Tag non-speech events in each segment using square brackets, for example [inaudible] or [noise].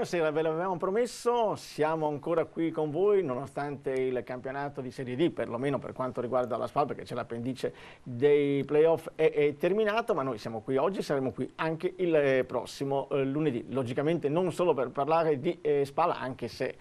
Buonasera, ve l'avevamo promesso, siamo ancora qui con voi nonostante il campionato di Serie D, perlomeno per quanto riguarda la SPAL, perché c'è l'appendice dei playoff, è, è, terminato, ma noi siamo qui oggi, saremo qui anche il eh, prossimo eh, lunedì. Logicamente non solo per parlare di eh, SPAL, anche se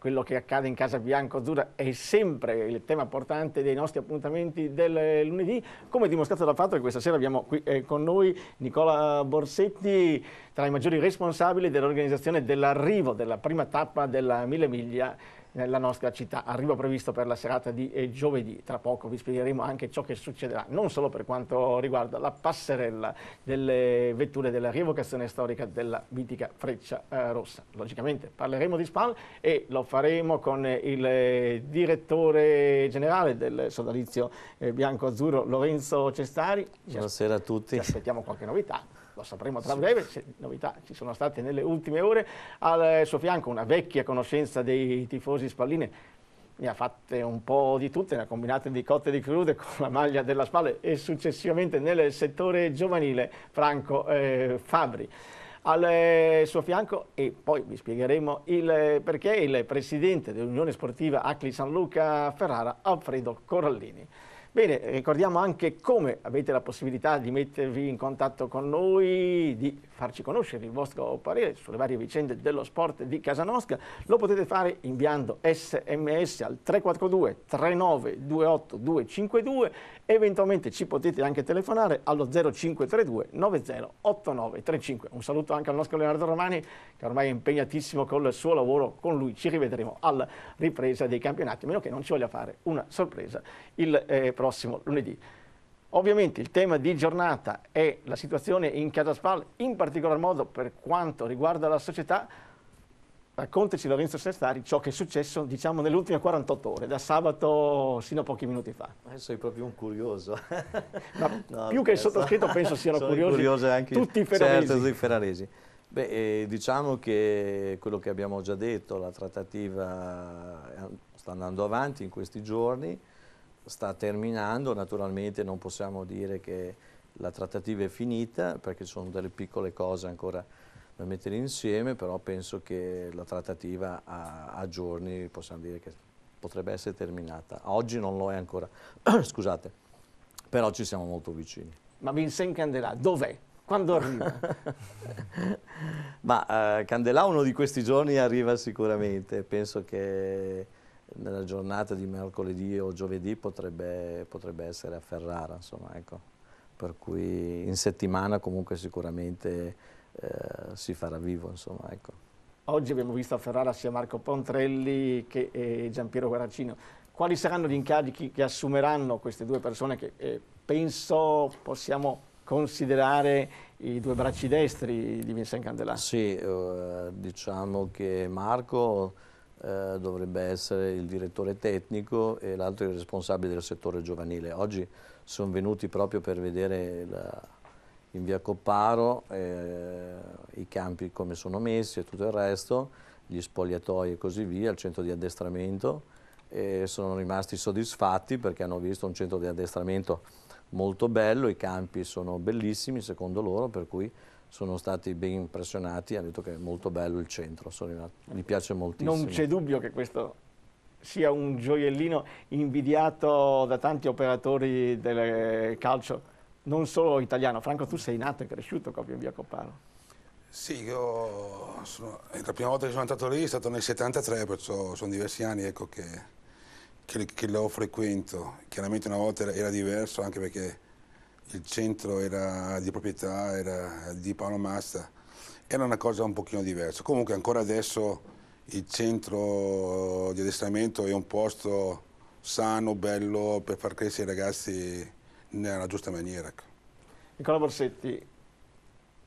quello che accade in Casa Bianco-Azzurra è sempre il tema portante dei nostri appuntamenti del lunedì, come dimostrato dal fatto che questa sera abbiamo qui eh, con noi Nicola Borsetti, tra i maggiori responsabili dell'organizzazione dell'arrivo della prima tappa della Mille Miglia nella eh, nostra città. Arrivo previsto per la serata di giovedì, tra poco vi spiegheremo anche ciò che succederà, non solo per quanto riguarda la passerella delle vetture della rievocazione storica della mitica Freccia eh, Rossa. Logicamente parleremo di SPAL e lo faremo con il direttore generale del sodalizio eh, bianco-azzurro Lorenzo Cestari. Buonasera a tutti. Ci aspettiamo qualche novità lo sapremo tra breve, se novità ci sono state nelle ultime ore, al suo fianco una vecchia conoscenza dei tifosi spalline, ne ha fatte un po' di tutte, ne ha combinate di cotte e di crude con la maglia della Spalla e successivamente nel settore giovanile Franco eh, Fabri. Al eh, suo fianco, e poi vi spiegheremo il eh, perché, il presidente dell'Unione Sportiva Acli San Luca Ferrara, Alfredo Corallini. Bene, ricordiamo anche come avete la possibilità di mettervi in contatto con noi, di farci conoscere il vostro parere sulle varie vicende dello sport di casa nostra. Lo potete fare inviando sms al 342 3928 252 Eventualmente ci potete anche telefonare allo 0532 908935. Un saluto anche al nostro Leonardo Romani che ormai è impegnatissimo col suo lavoro. Con lui ci rivedremo alla ripresa dei campionati, a meno che non ci voglia fare una sorpresa il eh, prossimo lunedì. Ovviamente il tema di giornata è la situazione in Casaspal, in particolar modo per quanto riguarda la società Raccontaci Lorenzo Sestari ciò che è successo diciamo nelle ultime 48 ore, da sabato sino a pochi minuti fa. Eh, sei proprio un curioso. no, [laughs] no, più che il eh, sottoscritto penso siano curiosi anche tutti i certo, ferraresi. Certo, i ferraresi. Beh, eh, diciamo che quello che abbiamo già detto, la trattativa eh, sta andando avanti in questi giorni, sta terminando, naturalmente non possiamo dire che la trattativa è finita perché ci sono delle piccole cose ancora mettere insieme, però penso che la trattativa a, a giorni possiamo dire che potrebbe essere terminata. Oggi non lo è ancora, [clears throat] scusate, però ci siamo molto vicini. Ma Vincent Candelà dov'è? Quando arriva? [laughs] Ma eh, Candelà uno di questi giorni arriva sicuramente, penso che nella giornata di mercoledì o giovedì potrebbe, potrebbe essere a Ferrara, insomma, ecco. Per cui in settimana comunque sicuramente eh, si farà vivo. Insomma, ecco. Oggi abbiamo visto a Ferrara sia Marco Pontrelli che Giampiero Guaracino. Quali saranno gli incarichi che assumeranno queste due persone che eh, penso possiamo considerare i due bracci destri di Vincent Candelà? Sì, eh, diciamo che Marco eh, dovrebbe essere il direttore tecnico e l'altro il responsabile del settore giovanile. Oggi sono venuti proprio per vedere la, in via Copparo, eh, i campi come sono messi e tutto il resto, gli spogliatoi e così via, il centro di addestramento e sono rimasti soddisfatti perché hanno visto un centro di addestramento molto bello, i campi sono bellissimi secondo loro, per cui sono stati ben impressionati, hanno detto che è molto bello il centro, sono, gli piace moltissimo. Non c'è dubbio che questo sia un gioiellino invidiato da tanti operatori del calcio non solo italiano. Franco, tu sei nato e cresciuto proprio in via Copparo. Sì, io sono, la prima volta che sono andato lì è stato nel 73, perciò sono diversi anni ecco, che, che, che, lo frequento. Chiaramente una volta era, era, diverso anche perché il centro era di proprietà, era di Paolo Masta, era una cosa un pochino diversa. Comunque ancora adesso il centro di addestramento è un posto sano, bello per far crescere i ragazzi nella giusta maniera. Ecco. Nicola Borsetti,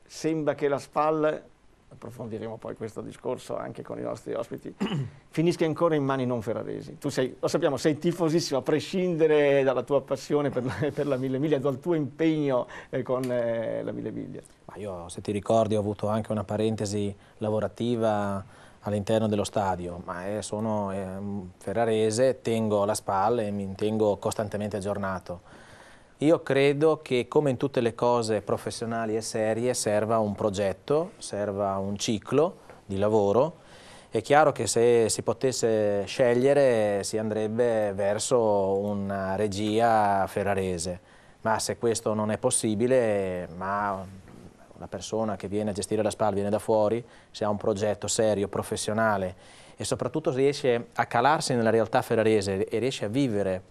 sembra che la SPAL, approfondiremo poi questo discorso anche con i nostri ospiti, [clears throat] finisca ancora in mani non ferraresi. Tu sei, lo sappiamo, sei tifosissimo, a prescindere dalla tua passione per la, per la Mille Miglia, dal tuo impegno eh, con eh, la Mille Miglia. Ma io, se ti ricordi, ho avuto anche una parentesi lavorativa all'interno dello stadio, ma è, eh, sono eh, ferrarese, tengo la SPAL e mi tengo costantemente aggiornato io credo che come in tutte le cose professionali e serie serva un progetto, serva un ciclo di lavoro. È chiaro che se si potesse scegliere si andrebbe verso una regia ferrarese, ma se questo non è possibile, ma una persona che viene a gestire la SPAL viene da fuori, se ha un progetto serio, professionale e soprattutto riesce a calarsi nella realtà ferrarese e riesce a vivere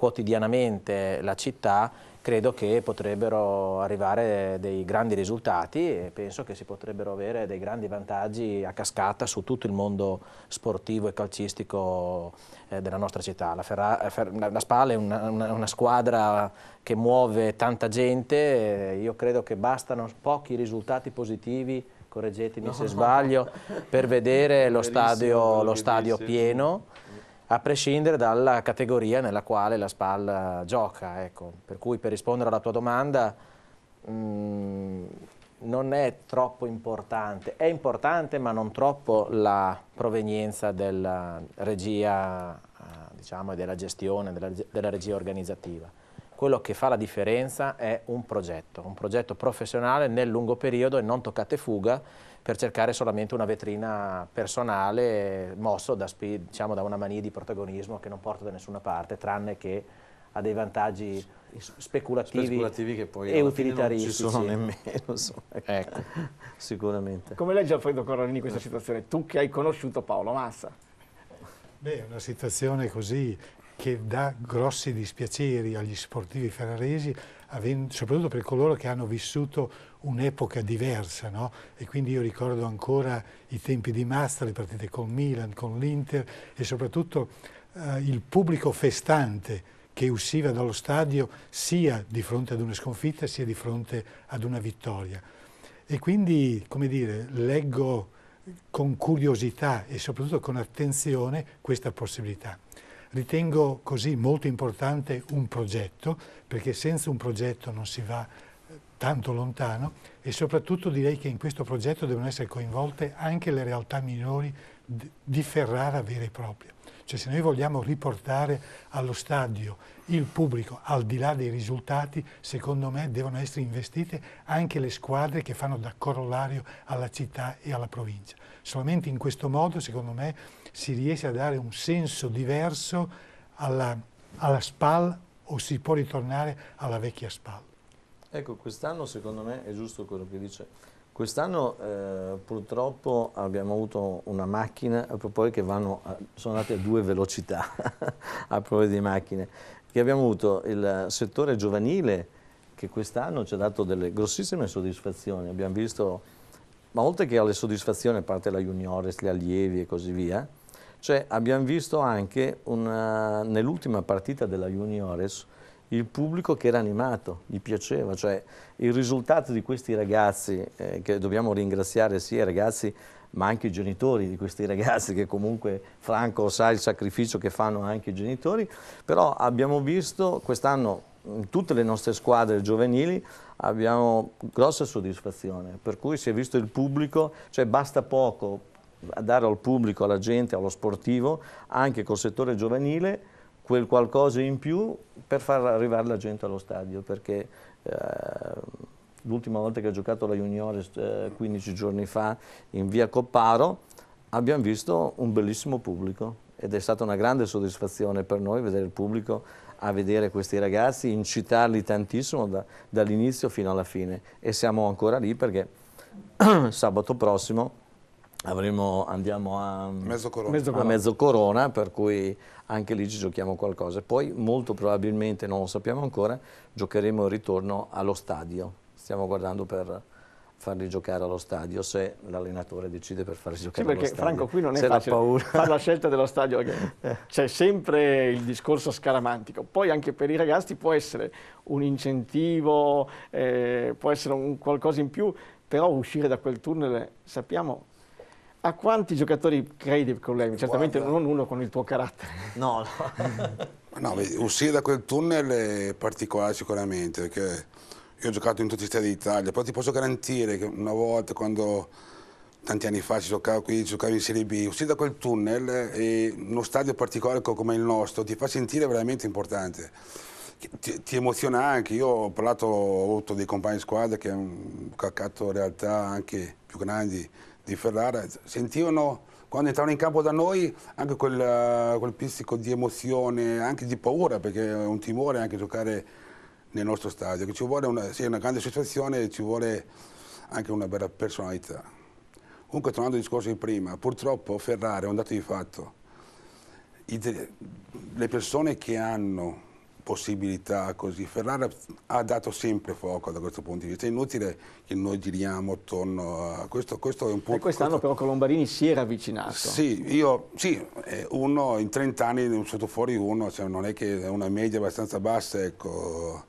quotidianamente la città, credo che potrebbero arrivare dei grandi risultati e penso che si potrebbero avere dei grandi vantaggi a cascata su tutto il mondo sportivo e calcistico eh, della nostra città. La, Ferra eh, la Spal è una, una, una, squadra che muove tanta gente, eh, io credo che bastano pochi risultati positivi correggetemi no. se sbaglio, per vedere lo stadio, lo stadio pieno a prescindere dalla categoria nella quale la spalla gioca. Ecco. Per cui per rispondere alla tua domanda mh, mm, non è troppo importante, è importante ma non troppo la provenienza della regia ah, diciamo, e della gestione, della, della regia organizzativa quello che fa la differenza è un progetto, un progetto professionale nel lungo periodo e non toccate fuga per cercare solamente una vetrina personale mosso da, diciamo, da una mania di protagonismo che non porta da nessuna parte, tranne che ha dei vantaggi speculativi, speculativi che poi e utilitaristici. Non ci sono nemmeno, insomma. Ecco. ecco. [laughs] sicuramente. Come legge Alfredo Corradini questa situazione? Tu che hai conosciuto Paolo Massa. Beh, una situazione così che dà grossi dispiaceri agli sportivi ferraresi, soprattutto per coloro che hanno vissuto un'epoca diversa. No? E quindi io ricordo ancora i tempi di Massa, le partite con Milan, con l'Inter e soprattutto eh, il pubblico festante che usciva dallo stadio sia di fronte ad una sconfitta sia di fronte ad una vittoria. E quindi, come dire, leggo con curiosità e soprattutto con attenzione questa possibilità. Ritengo così molto importante un progetto, perché senza un progetto non si va eh, tanto lontano e soprattutto direi che in questo progetto devono essere coinvolte anche le realtà minori di Ferrara vera e propria. Cioè se noi vogliamo riportare allo stadio il pubblico al di là dei risultati, secondo me devono essere investite anche le squadre che fanno da corollario alla città e alla provincia. Solamente in questo modo, secondo me, si riesce a dare un senso diverso alla, alla SPAL o si può ritornare alla vecchia SPAL. Ecco, quest'anno secondo me è giusto quello che dice. Quest'anno eh, purtroppo abbiamo avuto una macchina, a proposito che a, sono andate a due velocità [laughs] a proposito di macchine, che abbiamo avuto il settore giovanile che quest'anno ci ha dato delle grossissime soddisfazioni. Abbiamo visto, ma oltre che alle soddisfazioni, a parte la juniores, gli allievi e così via, cioè abbiamo visto anche eh, nell'ultima partita della Juniores il pubblico che era animato, gli piaceva, cioè il risultato di questi ragazzi, eh, che dobbiamo ringraziare sia i ragazzi ma anche i genitori di questi ragazzi che comunque Franco sa il sacrificio che fanno anche i genitori, però abbiamo visto quest'anno in tutte le nostre squadre giovanili abbiamo grossa soddisfazione, per cui si è visto il pubblico, cioè basta poco a dare al pubblico, alla gente, allo sportivo, anche col settore giovanile, quel qualcosa in più per far arrivare la gente allo stadio, perché eh, l'ultima volta che ha giocato la Juniores eh, 15 giorni fa in via Copparo abbiamo visto un bellissimo pubblico ed è stata una grande soddisfazione per noi vedere il pubblico a vedere questi ragazzi, incitarli tantissimo da, dall'inizio fino alla fine e siamo ancora lì perché [clears throat] sabato prossimo Avremo, andiamo a mezzo, mezzo a mezzo, corona. per cui anche lì ci giochiamo qualcosa. Poi molto probabilmente, non lo sappiamo ancora, giocheremo il ritorno allo stadio. Stiamo guardando per farli giocare allo stadio se l'allenatore decide per farli giocare sì, allo stadio. perché Franco qui non è se facile paura. fare la scelta dello stadio. [laughs] C'è sempre il discorso scaramantico. Poi anche per i ragazzi può essere un incentivo, eh, può essere un qualcosa in più, però uscire da quel tunnel sappiamo a quanti giocatori credi problemi? Certamente Guarda. non uno con il tuo carattere. No, no. no uscire da quel tunnel è particolare sicuramente, perché io ho giocato in tutti i stati d'Italia, però ti posso garantire che una volta, quando tanti anni fa si giocava qui, giocavo in Serie B, uscire da quel tunnel e uno stadio particolare come il nostro ti fa sentire veramente importante. Ti, ti emoziona anche, io ho parlato, ho avuto dei compagni di squadra che hanno calcato realtà anche più grandi, di Ferrara sentivano quando entravano in campo da noi anche quel, quel pizzico di emozione, anche di paura, perché è un timore anche giocare nel nostro stadio, che ci vuole una, sì, una grande situazione e ci vuole anche una bella personalità. Comunque tornando al discorso di prima, purtroppo Ferrara è un dato di fatto, le persone che hanno possibilità così. Ferrara ha dato sempre fuoco da questo punto di vista, è inutile che noi giriamo attorno a questo, questo è un punto... E quest'anno questo... però Colombarini si era avvicinato. Sì, io, sì eh, uno in 30 anni è sotto fuori uno, cioè non è che è una media abbastanza bassa, ecco.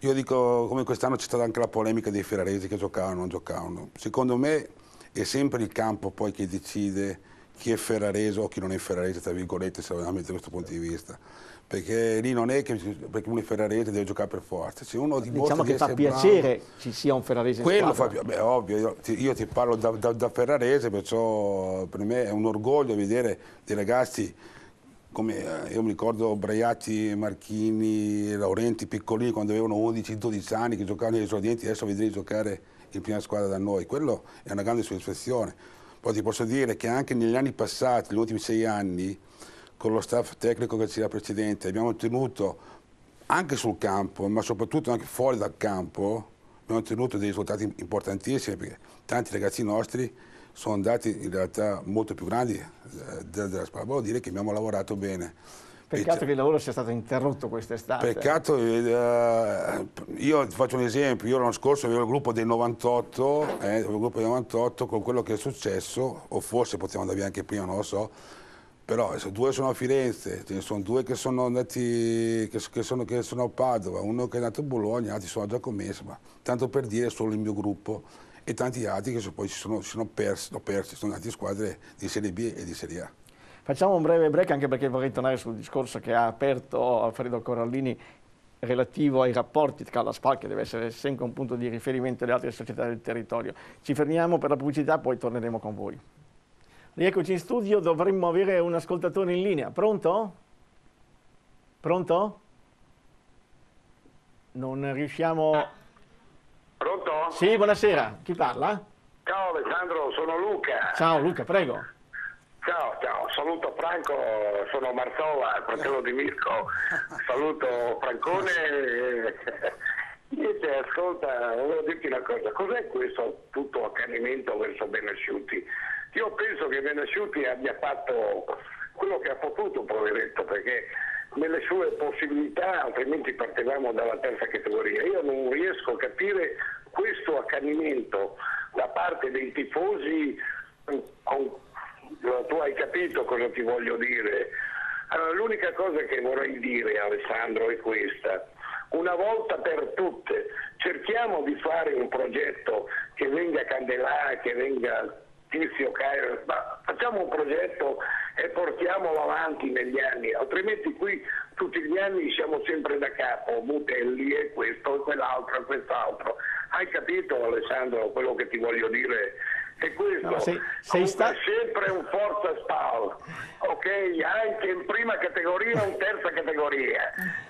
Io dico, come quest'anno c'è stata anche la polemica dei ferraresi che giocavano o non giocavano, secondo me è sempre il campo poi che decide chi è ferrarese o chi non è ferrarese, tra virgolette, se vogliamo mettere questo punto di vista perché lì non è che perché uno è ferrarese deve giocare per forza. Se uno diciamo che di fa piacere ci sia un ferrarese quello in squadra. fa beh, ovvio, io ti, io ti parlo da, da, da, ferrarese, perciò per me è un orgoglio vedere dei ragazzi come eh, io mi ricordo Braiati, Marchini, Laurenti, Piccolini quando avevano 11-12 anni che giocavano nei esordienti, adesso vedrei giocare in prima squadra da noi. Quello è una grande soddisfazione. Poi ti posso dire che anche negli anni passati, negli ultimi sei anni, con lo staff tecnico che c'era precedente, abbiamo ottenuto anche sul campo, ma soprattutto anche fuori dal campo, abbiamo ottenuto dei risultati importantissimi perché tanti ragazzi nostri sono andati in realtà molto più grandi eh, della Spalla. Volevo dire che abbiamo lavorato bene. Peccato che il lavoro sia stato interrotto quest'estate. Peccato, eh, io ti faccio un esempio, io l'anno scorso avevo il gruppo del 98, eh, il gruppo del 98 con quello che è successo, o forse potevamo andare via anche prima, non lo so, però due sono a Firenze, ce ne sono due che sono, andati, che, che, sono, che sono a Padova, uno che è nato a Bologna, altri sono a Giacomesso, ma tanto per dire solo il mio gruppo e tanti altri che poi si sono, si sono persi, no, persi, sono andati in squadre di Serie B e di Serie A. Facciamo un breve break anche perché vorrei tornare sul discorso che ha aperto Alfredo Corallini relativo ai rapporti tra la SPAL, che deve essere sempre un punto di riferimento, e le altre società del territorio. Ci fermiamo per la pubblicità, poi torneremo con voi. Rieccoci in studio, dovremmo avere un ascoltatore in linea. Pronto? Pronto? Non riusciamo... Ah. Pronto? Sì, buonasera. Chi parla? Ciao Alessandro, sono Luca. Ciao Luca, prego. Ciao, ciao, saluto Franco, sono Marzola, fratello di Mirko, saluto Francone. [laughs] Niente, ascolta, volevo dirti una cosa, cos'è questo tutto accanimento verso Benasciuti? Io penso che Benasciuti abbia fatto quello che ha potuto, poveretto, perché nelle sue possibilità, altrimenti partevamo dalla terza categoria. Io non riesco a capire questo accanimento da parte dei tifosi, con... tu hai capito cosa ti voglio dire. Allora, l'unica cosa che vorrei dire, Alessandro, è questa. Una volta per tutte, cerchiamo di fare un progetto che venga Candelà, che venga Tizio, Caio, ma facciamo un progetto e portiamolo avanti negli anni, altrimenti qui tutti gli anni siamo sempre da capo, Mutelli e questo e quell'altro e quest'altro. Hai capito Alessandro quello che ti voglio dire? E questo no, sei, sei sta... è sempre un forza spall, ok? Anche in prima categoria o in terza categoria.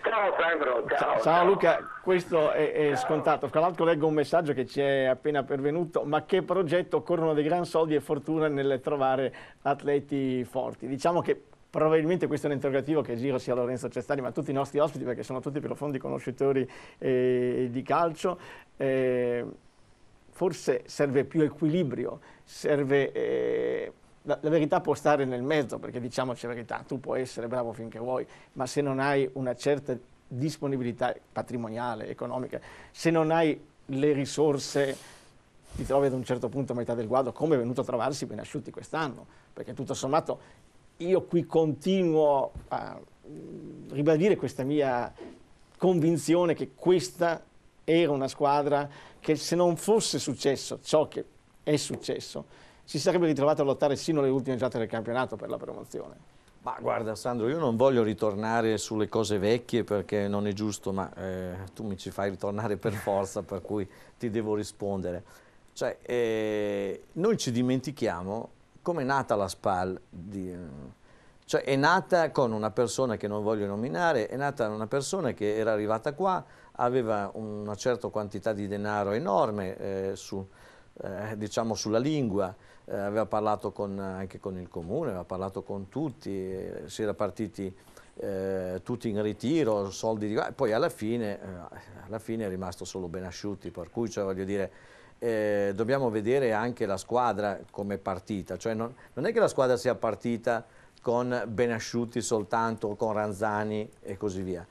Ciao Sandro, ciao. Ciao, ciao. Luca, questo è, è scontato. Tra l'altro leggo un messaggio che ci è appena pervenuto, ma che progetto, occorrono dei gran soldi e fortuna nel trovare atleti forti. Diciamo che probabilmente questo è un interrogativo che giro sia a Lorenzo Cestani ma a tutti i nostri ospiti perché sono tutti profondi conoscitori eh, di calcio. Eh, forse serve più equilibrio, serve, eh, la, la, verità può stare nel mezzo, perché diciamoci la verità, tu puoi essere bravo finché vuoi, ma se non hai una certa disponibilità patrimoniale, economica, se non hai le risorse, ti trovi ad un certo punto a metà del guado, come è venuto a trovarsi asciutti quest'anno, perché tutto sommato io qui continuo a mm, ribadire questa mia convinzione che questa era una squadra che se non fosse successo ciò che è successo, si sarebbe ritrovato a lottare sino alle ultime giornate del campionato per la promozione. Ma guarda Sandro, io non voglio ritornare sulle cose vecchie perché non è giusto, ma eh, tu mi ci fai ritornare per forza, per cui ti devo rispondere. Cioè, eh, noi ci dimentichiamo come è nata la SPAL, di, eh, cioè è nata con una persona che non voglio nominare, è nata una persona che era arrivata qua, aveva una certa quantità di denaro enorme eh, su, eh, diciamo sulla lingua, eh, aveva parlato con, anche con il comune, aveva parlato con tutti, eh, si era partiti eh, tutti in ritiro, soldi di... poi alla fine, eh, alla fine è rimasto solo Benasciuti, per cui cioè, voglio dire... Eh, dobbiamo vedere anche la squadra come partita, cioè non, non, è che la squadra sia partita con Benasciuti soltanto, con Ranzani e così via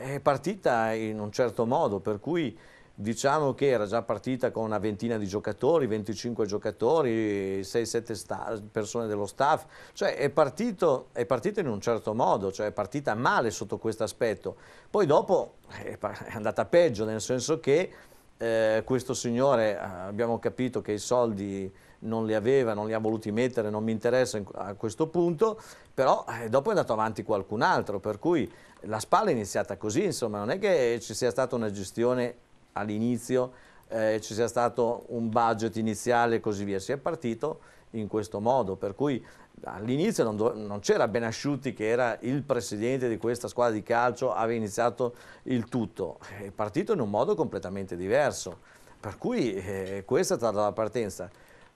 è partita in un certo modo, per cui diciamo che era già partita con una ventina di giocatori, 25 giocatori, 6-7 persone dello staff, cioè è, partito, è partita in un certo modo, cioè è partita male sotto questo aspetto. Poi dopo eh, è andata peggio, nel senso che eh, questo signore, eh, abbiamo capito che i soldi non li aveva, non li ha voluti mettere, non mi interessa a questo punto, però eh, dopo è andato avanti qualcun altro, per cui la spalla è iniziata così, insomma, non è che ci sia stata una gestione all'inizio, eh, ci sia stato un budget iniziale e così via, si è partito in questo modo, per cui all'inizio non, non c'era Benasciuti che era il presidente di questa squadra di calcio, aveva iniziato il tutto, è partito in un modo completamente diverso, per cui eh, questa è stata la partenza.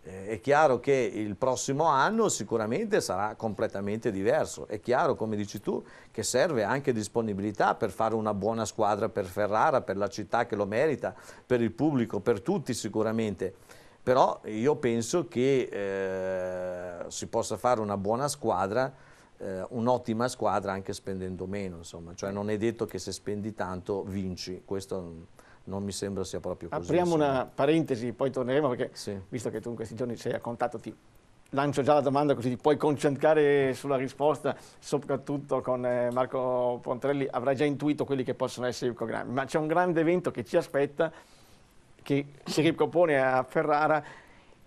Eh, è chiaro che il prossimo anno sicuramente sarà completamente diverso. È chiaro, come dici tu, che serve anche disponibilità per fare una buona squadra per Ferrara, per la città che lo merita, per il pubblico, per tutti sicuramente. Però io penso che eh, si possa fare una buona squadra, eh, un'ottima squadra anche spendendo meno. Insomma. Cioè non è detto che se spendi tanto vinci. Questo non mi sembra sia proprio così. Apriamo insomma. una parentesi, poi torneremo perché sì. visto che tu in questi giorni sei a contatto ti lancio già la domanda così ti puoi concentrare sulla risposta, soprattutto con eh, Marco Pontrelli avrai già intuito quelli che possono essere i programmi, ma c'è un grande evento che ci aspetta, che si ripropone a Ferrara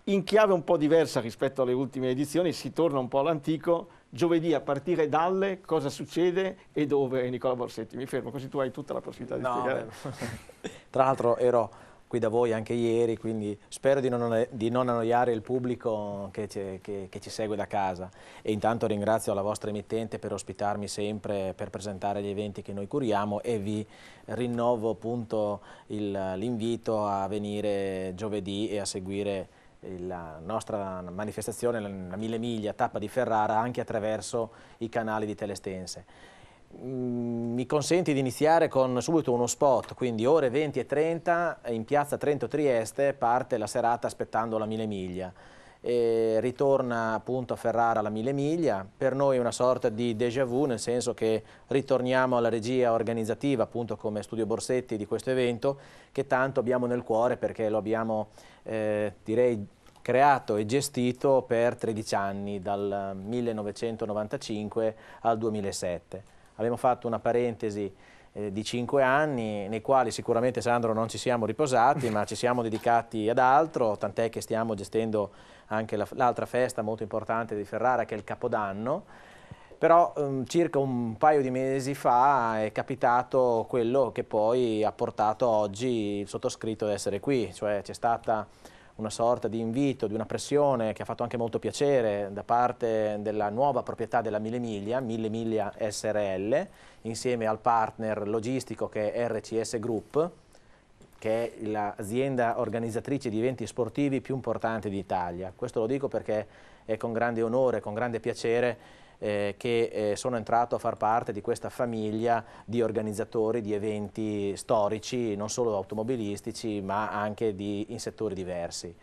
in chiave un po' diversa rispetto alle ultime edizioni, si torna un po' all'antico, giovedì a partire dalle cosa succede e dove Nicola Borsetti. Mi fermo così tu hai tutta la possibilità di no, spiegare. [laughs] Tra l'altro ero qui da voi anche ieri, quindi spero di non, di non annoiare il pubblico che, che, che, ci segue da casa. E intanto ringrazio la vostra emittente per ospitarmi sempre, per presentare gli eventi che noi curiamo e vi rinnovo appunto l'invito a venire giovedì e a seguire la nostra manifestazione, la Mille Miglia, tappa di Ferrara, anche attraverso i canali di Telestense. Mm, mi consenti di iniziare con subito uno spot, quindi ore 20 e 30 in piazza Trento Trieste parte la serata aspettando la Mille Miglia e ritorna appunto a Ferrara alla Mille Miglia, per noi è una sorta di déjà vu nel senso che ritorniamo alla regia organizzativa appunto come Studio Borsetti di questo evento che tanto abbiamo nel cuore perché lo abbiamo eh, direi creato e gestito per 13 anni dal 1995 al 2007. Abbiamo fatto una parentesi eh, di 5 anni nei quali sicuramente Sandro non ci siamo riposati ma ci siamo dedicati ad altro tant'è che stiamo gestendo anche l'altra festa molto importante di Ferrara che è il Capodanno, però um, circa un paio di mesi fa è capitato quello che poi ha portato oggi il sottoscritto ad essere qui, cioè c'è stata una sorta di invito, di una pressione che ha fatto anche molto piacere da parte della nuova proprietà della Mille Miglia, Mille Miglia SRL, insieme al partner logistico che è RCS Group, che è l'azienda organizzatrice di eventi sportivi più importante d'Italia. Questo lo dico perché è con grande onore, con grande piacere eh, che eh, sono entrato a far parte di questa famiglia di organizzatori di eventi storici, non solo automobilistici, ma anche di, in settori diversi.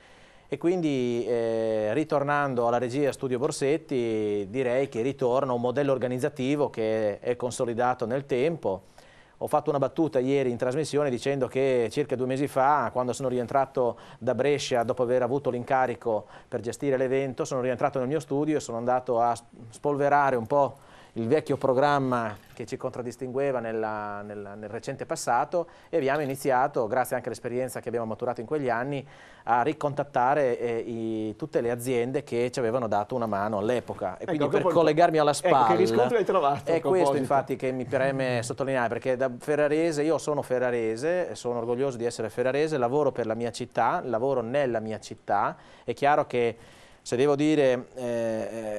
E quindi eh, ritornando alla regia Studio Borsetti direi che ritorna un modello organizzativo che è consolidato nel tempo, ho fatto una battuta ieri in trasmissione dicendo che circa due mesi fa, quando sono rientrato da Brescia dopo aver avuto l'incarico per gestire l'evento, sono rientrato nel mio studio e sono andato a spolverare un po' il vecchio programma che ci contraddistingueva nella, nella, nel recente passato e abbiamo iniziato, grazie anche all'esperienza che abbiamo maturato in quegli anni, a ricontattare eh, i, tutte le aziende che ci avevano dato una mano all'epoca. E ecco, quindi per collegarmi alla spalla... Ecco, che riscontri hai trovato? È questo infatti che mi preme sottolineare, perché da ferrarese, io sono ferrarese, sono orgoglioso di essere ferrarese, lavoro per la mia città, lavoro nella mia città, è chiaro che se devo dire eh,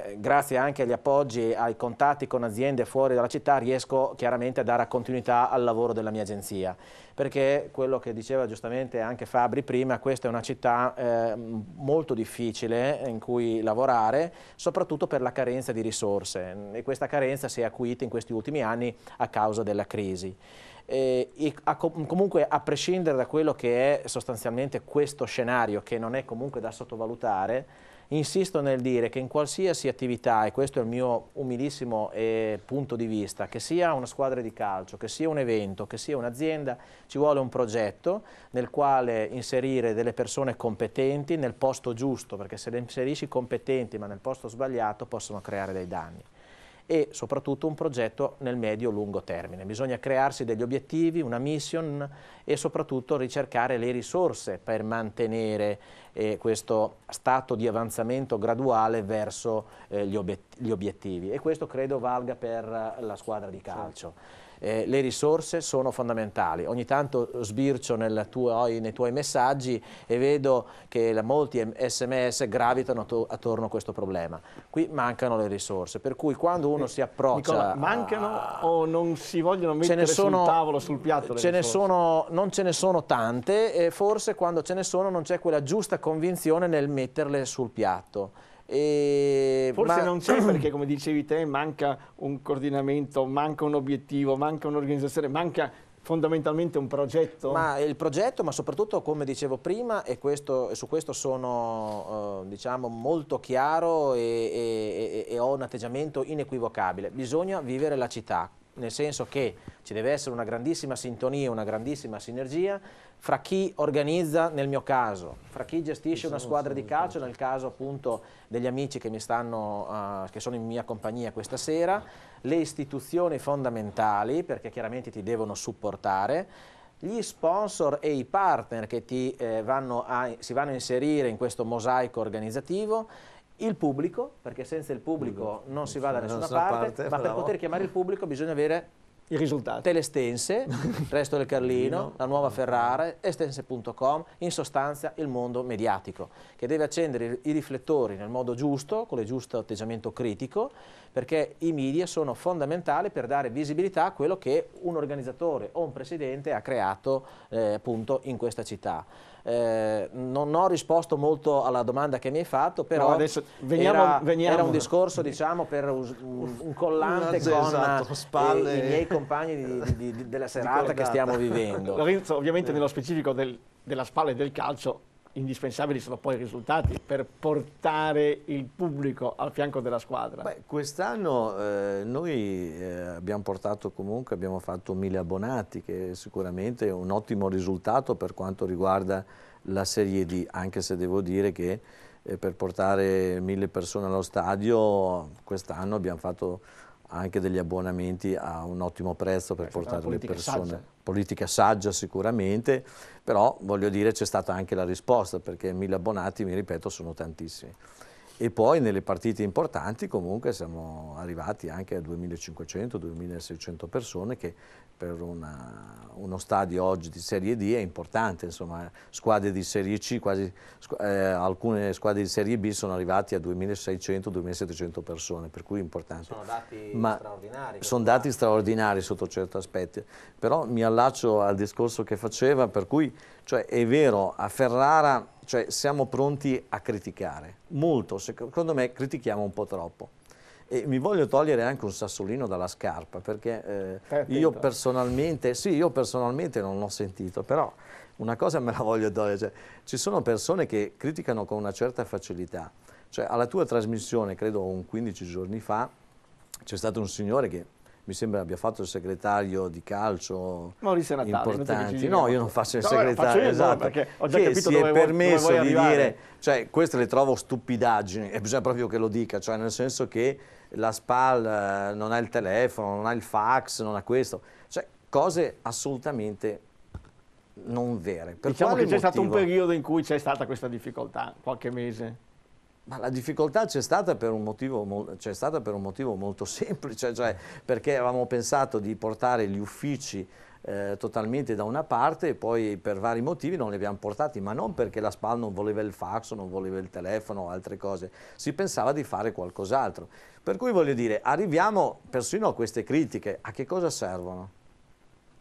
eh, grazie anche agli appoggi, ai contatti con aziende fuori dalla città, riesco chiaramente a dare continuità al lavoro della mia agenzia. Perché quello che diceva giustamente anche Fabri prima, questa è una città eh, molto difficile in cui lavorare, soprattutto per la carenza di risorse e questa carenza si è acuita in questi ultimi anni a causa della crisi. E, e a, comunque a prescindere da quello che è sostanzialmente questo scenario, che non è comunque da sottovalutare, Insisto nel dire che in qualsiasi attività, e questo è il mio umilissimo eh, punto di vista, che sia una squadra di calcio, che sia un evento, che sia un'azienda, ci vuole un progetto nel quale inserire delle persone competenti nel posto giusto, perché se le inserisci competenti ma nel posto sbagliato possono creare dei danni e soprattutto un progetto nel medio-lungo termine. Bisogna crearsi degli obiettivi, una mission e soprattutto ricercare le risorse per mantenere eh, questo stato di avanzamento graduale verso eh, gli, obiet gli, obiettivi. E questo credo valga per la squadra di calcio. Sì. Certo eh, le risorse sono fondamentali. Ogni tanto sbircio tuo, nei tuoi messaggi e vedo che la, molti sms gravitano attorno a questo problema. Qui mancano le risorse, per cui quando uno eh, si approccia... Nicola, mancano a... o non si vogliono mettere sono, sul tavolo, sul piatto ce ne sono, Non ce ne sono tante e forse quando ce ne sono non c'è quella giusta convinzione nel metterle sul piatto. E, Forse ma... non c'è [clears throat] perché, come dicevi te, manca un coordinamento, manca un obiettivo, manca un'organizzazione, manca fondamentalmente un progetto? Ma il progetto, ma soprattutto come dicevo prima, e, questo, e su questo sono eh, diciamo, molto chiaro e, e, e ho un atteggiamento inequivocabile, bisogna vivere la città nel senso che ci deve essere una grandissima sintonia, una grandissima sinergia fra chi organizza nel mio caso, fra chi gestisce una squadra di calcio, nel caso appunto degli amici che, stanno, uh, che sono in mia compagnia questa sera, le istituzioni fondamentali perché chiaramente ti devono supportare, gli sponsor e i partner che ti, eh, vanno a, si vanno a inserire in questo mosaico organizzativo il pubblico, perché senza il pubblico non, non si va da nessuna parte, parte, ma per poter chiamare il pubblico bisogna avere i risultati. Telestense, il resto del Carlino, no. la nuova Ferrara, estense.com, in sostanza il mondo mediatico, che deve accendere i riflettori nel modo giusto, con il giusto atteggiamento critico, perché i media sono fondamentali per dare visibilità a quello che un organizzatore o un presidente ha creato eh, appunto in questa città. Eh, non ho risposto molto alla domanda che mi hai fatto, però no, adesso, veniamo, era, veniamo. era, un discorso diciamo, per un, un collante con esatto, spalle... i, i, miei compagni di, di, di, della serata che stiamo vivendo. Lorenzo, ovviamente eh. nello specifico del, della spalla e del calcio indispensabili sono poi i risultati per portare il pubblico al fianco della squadra. Quest'anno eh, noi eh, abbiamo portato comunque, abbiamo fatto mille abbonati che è sicuramente è un ottimo risultato per quanto riguarda la Serie D, anche se devo dire che eh, per portare mille persone allo stadio quest'anno abbiamo fatto anche degli abbonamenti a un ottimo prezzo per ecco, portare le persone. Saggia. Politica saggia sicuramente, però voglio dire c'è stata anche la risposta perché mille abbonati, mi ripeto, sono tantissimi. E poi nelle partite importanti comunque siamo arrivati anche a 2.500-2.600 persone che per una, uno stadio oggi di Serie D è importante, insomma, squadre di Serie C, quasi, eh, alcune squadre di Serie B sono arrivate a 2600-2700 persone, per cui è importante. Sono dati Ma straordinari. Sono dati straordinari sotto certi aspetti, però mi allaccio al discorso che faceva, per cui cioè, è vero, a Ferrara cioè, siamo pronti a criticare, molto, secondo me critichiamo un po' troppo e mi voglio togliere anche un sassolino dalla scarpa perché eh, io, personalmente, sì, io personalmente non l'ho sentito, però una cosa me la voglio togliere, cioè, ci sono persone che criticano con una certa facilità, cioè alla tua trasmissione, credo un 15 giorni fa, c'è stato un signore che mi sembra abbia fatto il segretario di calcio Maurizio Natale, importanti. No, io non faccio il no, segretario, io, esatto, perché ho già che capito si è permesso di dire, cioè queste le trovo stupidaggini e bisogna proprio che lo dica, cioè nel senso che la SPAL eh, non ha il telefono, non ha il fax, non ha questo, cioè cose assolutamente non vere. Per diciamo che c'è stato un periodo in cui c'è stata questa difficoltà, qualche mese. Ma la difficoltà c'è stata, stata, per un motivo molto [laughs] semplice, cioè perché avevamo pensato di portare gli uffici eh, totalmente da una parte e poi per vari motivi non li abbiamo portati, ma non perché la SPAL non voleva il fax, non voleva il telefono o altre cose, si pensava di fare qualcos'altro. Per cui voglio dire, arriviamo persino a queste critiche, a che cosa servono?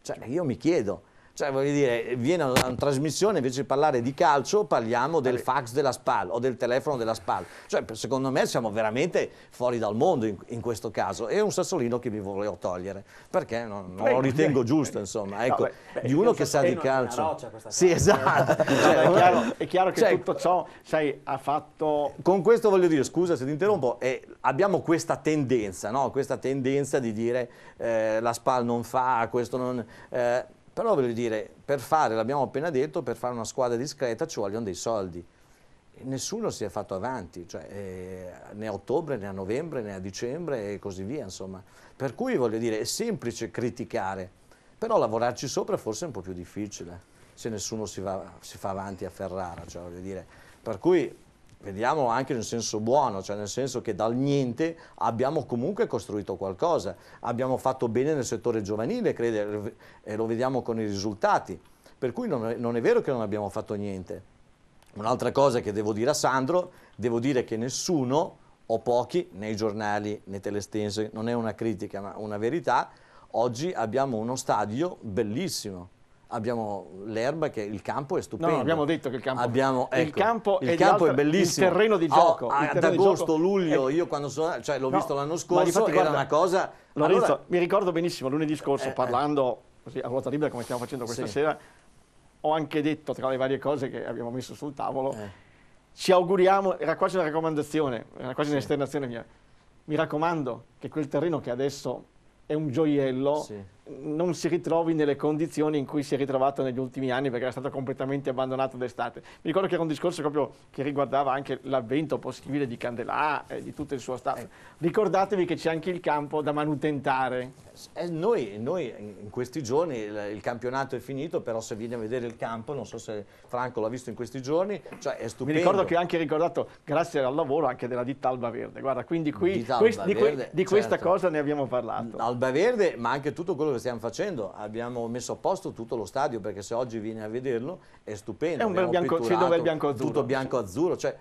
Cioè, io mi chiedo, cioè, voglio dire, viene una, una trasmissione, invece di parlare di calcio, parliamo del fax della SPAL o del telefono della SPAL. Cioè, secondo me siamo veramente fuori dal mondo in, in questo caso. È un sassolino che mi volevo togliere, perché non, non lo ritengo giusto, insomma. Ecco, no, beh, beh, di uno che sa di calcio. sì, esatto. cioè, cioè è, chiaro, è, chiaro, che cioè, tutto ciò, sai, ha fatto... Con questo voglio dire, scusa se ti interrompo, eh, abbiamo questa tendenza, no? Questa tendenza di dire eh, la SPAL non fa, questo non... Eh, però voglio dire, per fare, l'abbiamo appena detto, per fare una squadra discreta ci vogliono dei soldi. E nessuno si è fatto avanti, cioè, eh, né a ottobre, né a novembre, né a dicembre e così via, insomma. Per cui voglio dire, è semplice criticare, però lavorarci sopra forse è un po' più difficile se nessuno si, va, si fa avanti a Ferrara, cioè, voglio dire. Per cui vediamo anche nel senso buono, cioè nel senso che dal niente abbiamo comunque costruito qualcosa, abbiamo fatto bene nel settore giovanile, crede, e lo vediamo con i risultati, per cui non, non è vero che non abbiamo fatto niente. Un'altra cosa che devo dire a Sandro, devo dire che nessuno, o pochi, nei giornali, nei telestense, non è una critica ma una verità, oggi abbiamo uno stadio bellissimo, Abbiamo l'erba, che il campo è stupendo. No, abbiamo detto che il campo, abbiamo, ecco, il campo, il è, campo altre, è, bellissimo. Il terreno di ah, gioco. Oh, ad agosto, luglio, è... Eh. io quando sono, cioè, l'ho no, visto l'anno scorso, infatti, era guarda, una cosa... Lorenzo, allora... mi ricordo benissimo, lunedì scorso, eh, eh, parlando così, a ruota libera come stiamo facendo questa sì. sera, ho anche detto, tra le varie cose che abbiamo messo sul tavolo, eh. ci auguriamo, era quasi una raccomandazione, era quasi sì. un'esternazione mia, mi raccomando che quel terreno che adesso è un gioiello... Sì non si ritrovi nelle condizioni in cui si è ritrovato negli ultimi anni perché era stato completamente abbandonato d'estate. Mi ricordo che era un discorso proprio che riguardava anche l'avvento possibile di Candelà e di tutto il suo staff. Eh. Ricordatevi che c'è anche il campo da manutentare. Eh, noi, noi, in questi giorni, il, il, campionato è finito, però se viene a vedere il campo, non so se Franco l'ha visto in questi giorni, cioè è stupendo. Mi ricordo che ho anche ricordato, grazie al lavoro anche della ditta Alba Verde. Guarda, quindi qui, di, quest, di, Verde, di, questa certo. cosa ne abbiamo parlato. Alba Verde, ma anche tutto quello che lo stiamo facendo, abbiamo messo a posto tutto lo stadio perché se oggi vieni a vederlo è stupendo. È un bel bianco, bel bianco azzurro. Tutto bianco azzurro, cioè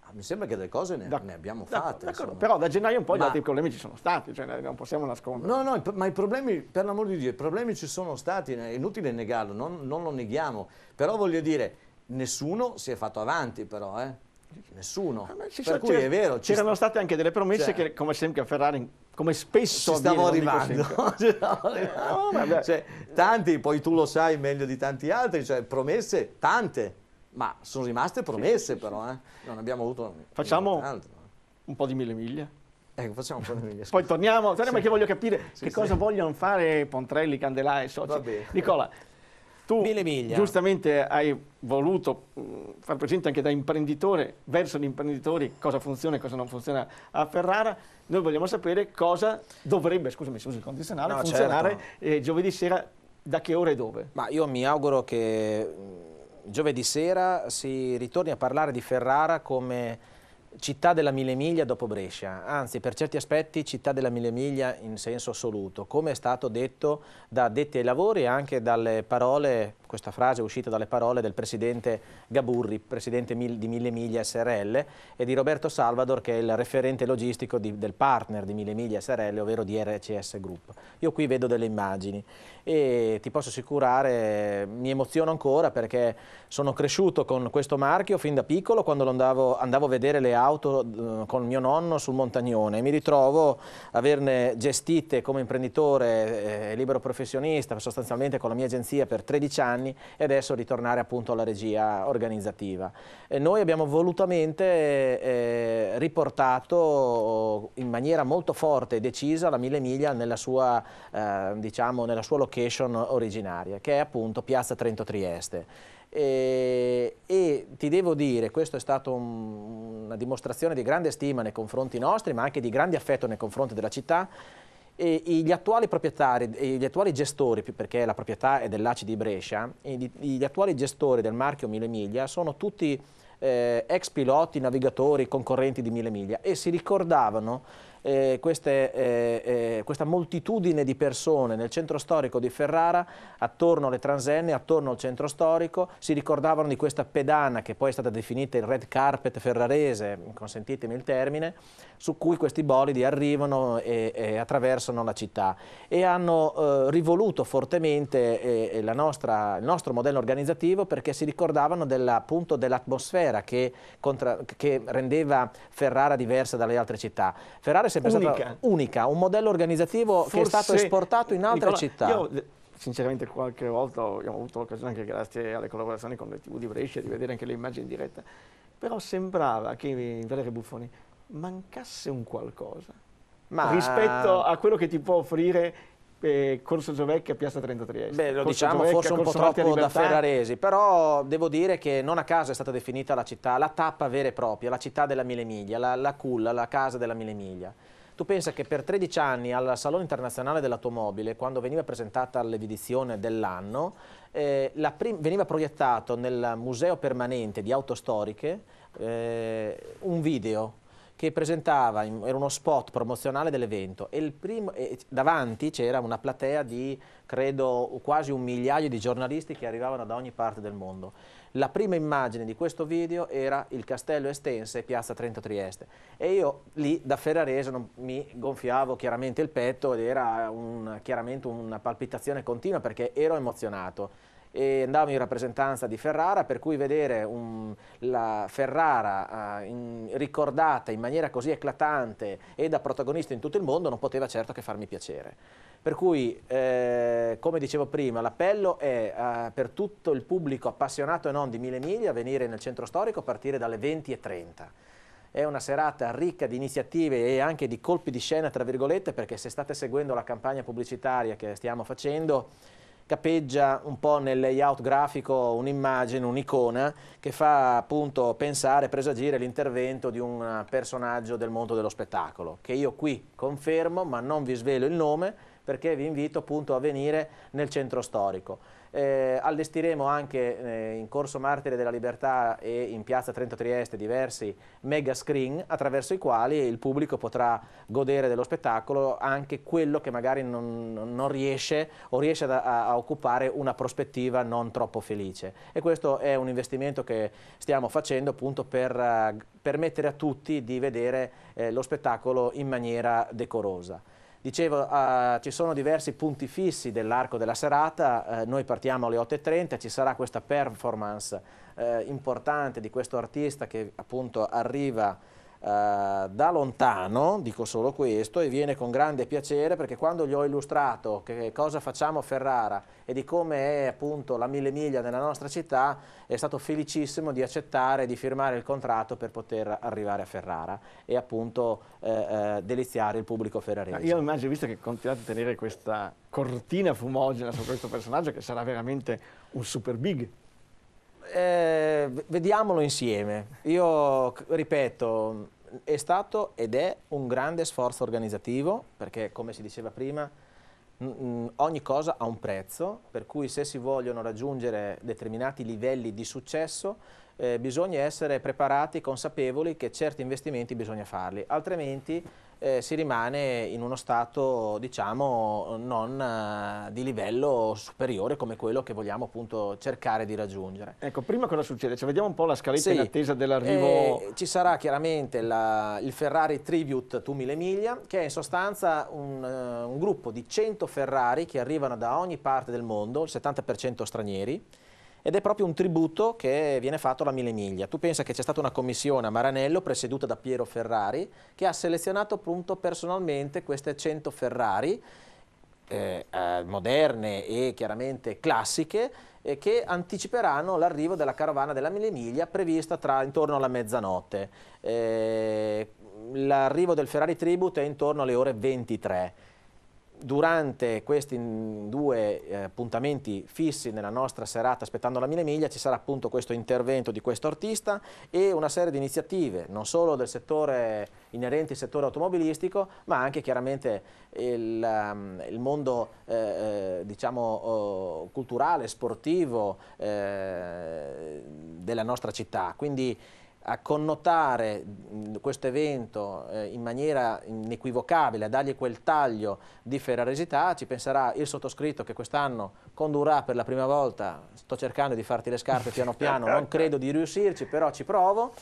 ah, mi sembra che delle cose ne, da, ne abbiamo fatte. però da gennaio un po' ma, gli altri problemi ci sono stati, cioè non possiamo nascondere. No, no, ma i problemi, per l'amor di Dio, i problemi ci sono stati, è inutile negarlo, non, non lo neghiamo. Però voglio dire, nessuno si è fatto avanti però, eh? Nessuno. Ah, per cui è vero. C'erano state anche delle promesse cioè, che, come sempre a Ferrari come spesso Ci [laughs] stavo arrivando, arrivando. cioè, tanti, poi tu lo sai meglio di tanti altri, cioè, promesse tante, ma sono rimaste promesse sì, però, eh. non abbiamo avuto Facciamo un po' di mille miglia. Ecco, facciamo un po' di mille miglia. Poi torniamo, torniamo sì. perché voglio capire sì, che cosa vogliono fare Pontrelli, Candelà e soci. Nicola, tu giustamente hai voluto mm, far presente anche da imprenditore verso gli imprenditori cosa funziona e cosa non funziona a Ferrara. Noi vogliamo sapere cosa dovrebbe, scusami se uso il condizionale, no, funzionare certo. eh, giovedì sera da che ora e dove? Ma io mi auguro che mm, giovedì sera si ritorni a parlare di Ferrara come città della mille miglia dopo Brescia, anzi per certi aspetti città della mille miglia in senso assoluto, come è stato detto da detti ai lavori e anche dalle parole, questa frase è uscita dalle parole del presidente Gaburri, presidente di Mille Miglia SRL e di Roberto Salvador che è il referente logistico di, del partner di Mille Miglia SRL, ovvero di RCS Group. Io qui vedo delle immagini e ti posso assicurare, mi emoziono ancora perché sono cresciuto con questo marchio fin da piccolo quando andavo, andavo a vedere le auto auto eh, con mio nonno sul Montagnone e mi ritrovo a averne gestite come imprenditore eh, libero professionista sostanzialmente con la mia agenzia per 13 anni e adesso ritornare appunto alla regia organizzativa. E noi abbiamo volutamente eh, riportato in maniera molto forte e decisa la Mille Miglia nella sua, eh, diciamo, nella sua location originaria che è appunto Piazza Trento Trieste. E, eh, e, ti devo dire, questa è stata un, una dimostrazione di grande stima nei confronti nostri, ma anche di grande affetto nei confronti della città, e gli attuali proprietari, gli attuali gestori, perché la proprietà è dell'ACI di Brescia, gli attuali gestori del marchio Mille Miglia sono tutti eh, ex piloti, navigatori, concorrenti di Mille Miglia e si ricordavano eh, queste, eh, eh, questa moltitudine di persone nel centro storico di Ferrara, attorno alle transenne, attorno al centro storico, si ricordavano di questa pedana che poi è stata definita il red carpet ferrarese, consentitemi il termine, su cui questi bolidi arrivano e, e attraversano la città e hanno eh, rivoluto fortemente eh, eh nostra, il nostro modello organizzativo perché si ricordavano dell'atmosfera dell che, che, rendeva Ferrara diversa dalle altre città. Ferrara è sempre unica. stata unica, un modello organizzativo Forse, che è stato esportato in altre Nicola, città. Io, eh, sinceramente qualche volta abbiamo avuto l'occasione anche grazie alle collaborazioni con le tv di Brescia di vedere anche le immagini in diretta però sembrava che Valerio Buffoni mancasse un qualcosa Ma... rispetto a quello che ti può offrire eh, Corso Giovecchia, Piazza 33. Beh, lo Corso diciamo Giovecchia, forse un Corso po' Matti troppo da Ferraresi, però devo dire che non a caso è stata definita la città, la tappa vera e propria, la città della Mille Miglia, la, la culla, la casa della Mille Miglia. Tu pensa che per 13 anni al Salone Internazionale dell'Automobile, quando veniva presentata l'edizione dell'anno, eh, veniva proiettato nel museo permanente di auto storiche eh, un video che presentava, era uno spot promozionale dell'evento e, e davanti c'era una platea di credo quasi un migliaio di giornalisti che arrivavano da ogni parte del mondo. La prima immagine di questo video era il castello Estense, piazza Trento Trieste e io lì da Ferrarese non, mi gonfiavo chiaramente il petto ed era un, chiaramente una palpitazione continua perché ero emozionato e andavamo in rappresentanza di Ferrara, per cui vedere un, la Ferrara uh, in, ricordata in maniera così eclatante e da protagonista in tutto il mondo non poteva certo che farmi piacere. Per cui, eh, come dicevo prima, l'appello è uh, per tutto il pubblico appassionato e non di Mille Emilia venire nel centro storico a partire dalle 20.30. È una serata ricca di iniziative e anche di colpi di scena, tra virgolette, perché se state seguendo la campagna pubblicitaria che stiamo facendo, capeggia un po' nel layout grafico un'immagine, un'icona che fa appunto pensare, presagire l'intervento di un personaggio del mondo dello spettacolo, che io qui confermo ma non vi svelo il nome perché vi invito appunto a venire nel centro storico. Eh, allestiremo anche eh, in Corso Martire della Libertà e in Piazza Trento Trieste diversi mega screen attraverso i quali il pubblico potrà godere dello spettacolo anche quello che magari non, non riesce o riesce ad, a, a occupare una prospettiva non troppo felice. E questo è un investimento che stiamo facendo appunto per uh, permettere a tutti di vedere eh, lo spettacolo in maniera decorosa. Dicevo, eh, ci sono diversi punti fissi dell'arco della serata, eh, noi partiamo alle 8.30, ci sarà questa performance eh, importante di questo artista che appunto arriva eh, da lontano, dico solo questo, e viene con grande piacere perché quando gli ho illustrato che cosa facciamo a Ferrara e di come è appunto la mille miglia della nostra città, è stato felicissimo di accettare e di firmare il contratto per poter arrivare a Ferrara e appunto eh, eh, deliziare il pubblico ferrarese. Io immagino, visto che continuate a tenere questa cortina fumogena su questo personaggio, che sarà veramente un super big eh, vediamolo insieme. Io ripeto, è stato ed è un grande sforzo organizzativo, perché come si diceva prima, ogni cosa ha un prezzo, per cui se si vogliono raggiungere determinati livelli di successo, eh, bisogna essere preparati, consapevoli che certi investimenti bisogna farli, altrimenti eh, si rimane in uno stato diciamo non eh, di livello superiore come quello che vogliamo appunto cercare di raggiungere. Ecco, prima cosa succede? Cioè, vediamo un po' la scaletta sì. in attesa dell'arrivo. Eh, ci sarà chiaramente la, il Ferrari Tribute Tu Mille Miglia che è in sostanza un, eh, un gruppo di 100 Ferrari che arrivano da ogni parte del mondo, il 70% stranieri ed è proprio un tributo che viene fatto alla Mille Miglia. Tu pensa che c'è stata una commissione a Maranello presieduta da Piero Ferrari che ha selezionato appunto personalmente queste 100 Ferrari eh, eh, moderne e chiaramente classiche eh, che anticiperanno l'arrivo della carovana della Mille Miglia prevista tra, intorno alla mezzanotte. Eh, l'arrivo del Ferrari Tribute è intorno alle ore 23 durante questi mm, due eh, appuntamenti fissi nella nostra serata Aspettando la Mille Miglia ci sarà appunto questo intervento di questo artista e una serie di iniziative non solo del settore inerente al settore automobilistico ma anche chiaramente il, um, il mondo eh, eh, diciamo oh, culturale, sportivo eh, della nostra città. Quindi a connotare mm, questo evento eh, in maniera inequivocabile, a dargli quel taglio di ferraresità, ci penserà il sottoscritto che quest'anno condurrà per la prima volta, sto cercando di farti le scarpe piano piano, non [laughs] credo di riuscirci, però ci provo.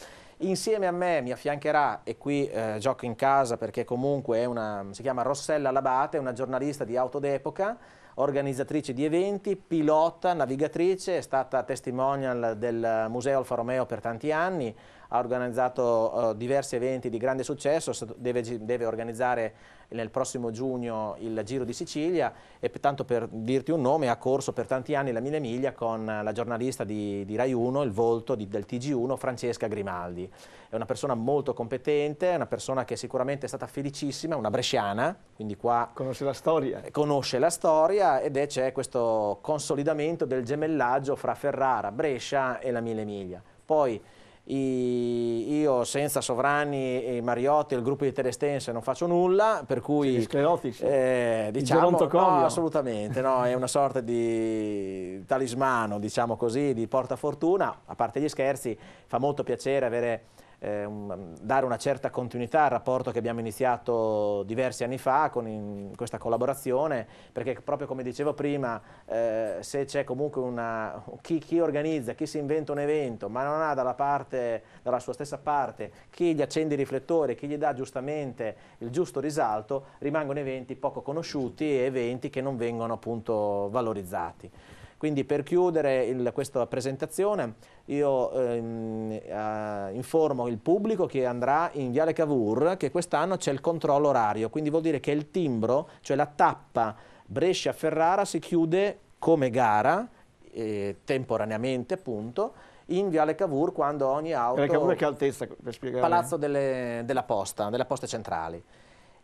Insieme a me mi affiancherà, e qui eh, gioco in casa perché comunque è una, si chiama Rossella Labate, una giornalista di auto d'epoca, organizzatrice di eventi, pilota, navigatrice, è stata testimonial del Museo Alfa Romeo per tanti anni, ha organizzato eh, diversi eventi di grande successo, deve, deve organizzare nel prossimo giugno il Giro di Sicilia e tanto per dirti un nome ha corso per tanti anni la Mille Miglia con la giornalista di, di Rai 1, il volto di, del TG1, Francesca Grimaldi. È una persona molto competente, è una persona che sicuramente è stata felicissima, una bresciana, quindi qua... Conosce la storia. Conosce la storia ed è c'è questo consolidamento del gemellaggio fra Ferrara, Brescia e la Mille Miglia. Poi i, io senza Sovrani e Mariotti e il gruppo di Telestense non faccio nulla per cui sclerotici eh, diciamo no, assolutamente no, è una sorta di talismano diciamo così di portafortuna a parte gli scherzi fa molto piacere avere eh, un, mm, dare una certa continuità al rapporto che abbiamo iniziato diversi anni fa con in, questa collaborazione, perché proprio come dicevo prima, eh, se c'è comunque una, chi, chi, organizza, chi si inventa un evento, ma non ha dalla, parte, dalla sua stessa parte chi gli accende i riflettori, chi gli dà giustamente il giusto risalto, rimangono eventi poco conosciuti e eventi che non vengono appunto valorizzati. Quindi per chiudere il, questa presentazione io ehm, eh, informo il pubblico che andrà in Viale Cavour che quest'anno c'è il controllo orario, quindi vuol dire che il timbro, cioè la tappa Brescia-Ferrara si chiude come gara, eh, temporaneamente appunto, in Viale Cavour quando ogni auto... Viale Cavour a che altezza per spiegare? Palazzo delle, della Posta, della Posta Centrali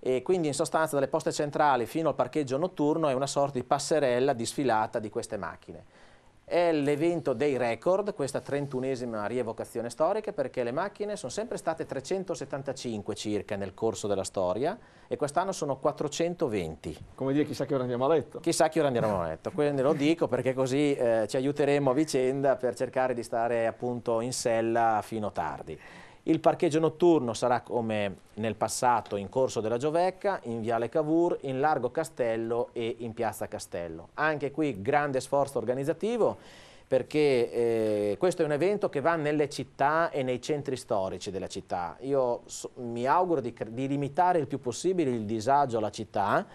e quindi in sostanza dalle poste centrali fino al parcheggio notturno è una sorta di passerella di sfilata di queste macchine. È l'evento dei record, questa 31esima rievocazione storica, perché le macchine sono sempre state 375 circa nel corso della storia e quest'anno sono 420. Come dire, chissà che ora andiamo a letto. Chissà che ora andiamo a letto, quindi lo dico perché così eh, ci aiuteremo a vicenda per cercare di stare appunto in sella fino tardi. Il parcheggio notturno sarà come nel passato in Corso della Giovecca, in Viale Cavour, in Largo Castello e in Piazza Castello. Anche qui grande sforzo organizzativo perché eh, questo è un evento che va nelle città e nei centri storici della città. Io so, mi auguro di, di limitare il più possibile il disagio alla città,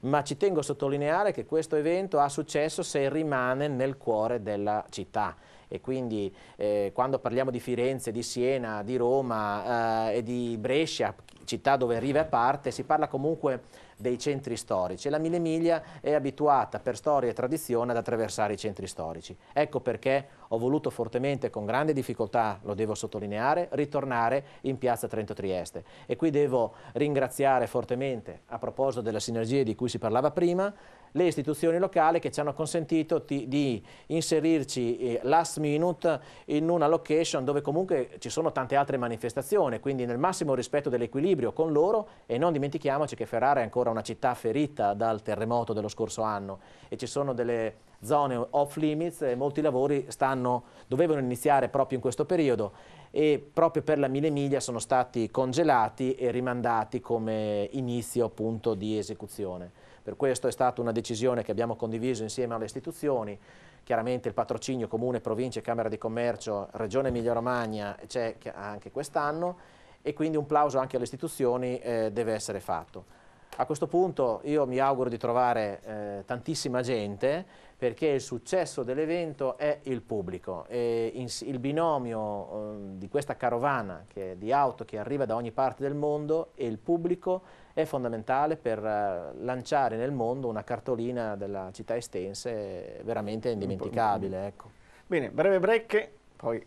ma ci tengo a sottolineare che questo evento ha successo se rimane nel cuore della città e quindi eh, quando parliamo di Firenze, di Siena, di Roma eh, e di Brescia, città dove Rive parte, si parla comunque dei centri storici e la Mille Miglia è abituata per storia e tradizione ad attraversare i centri storici. Ecco perché ho voluto fortemente, con grande difficoltà, lo devo sottolineare, ritornare in piazza Trento Trieste e qui devo ringraziare fortemente, a proposito della sinergia di cui si parlava prima, le istituzioni locali che ci hanno consentito ti, di inserirci eh, last minute in una location dove comunque ci sono tante altre manifestazioni, quindi nel massimo rispetto dell'equilibrio con loro e non dimentichiamoci che Ferrara è ancora una città ferita dal terremoto dello scorso anno e ci sono delle zone off limits e molti lavori stanno, dovevano iniziare proprio in questo periodo e proprio per la Mille Miglia sono stati congelati e rimandati come inizio appunto di esecuzione. Per questo è stata una decisione che abbiamo condiviso insieme alle istituzioni, chiaramente il patrocinio Comune, Province, Camera di Commercio, Regione Emilia-Romagna c'è anche quest'anno e quindi un plauso anche alle istituzioni eh, deve essere fatto. A questo punto io mi auguro di trovare eh, tantissima gente perché il successo dell'evento è il pubblico e in, il binomio eh, di questa carovana che, di auto che arriva da ogni parte del mondo e il pubblico è fondamentale per eh, lanciare nel mondo una cartolina della città estense veramente indimenticabile. Ecco. Bene, breve break, poi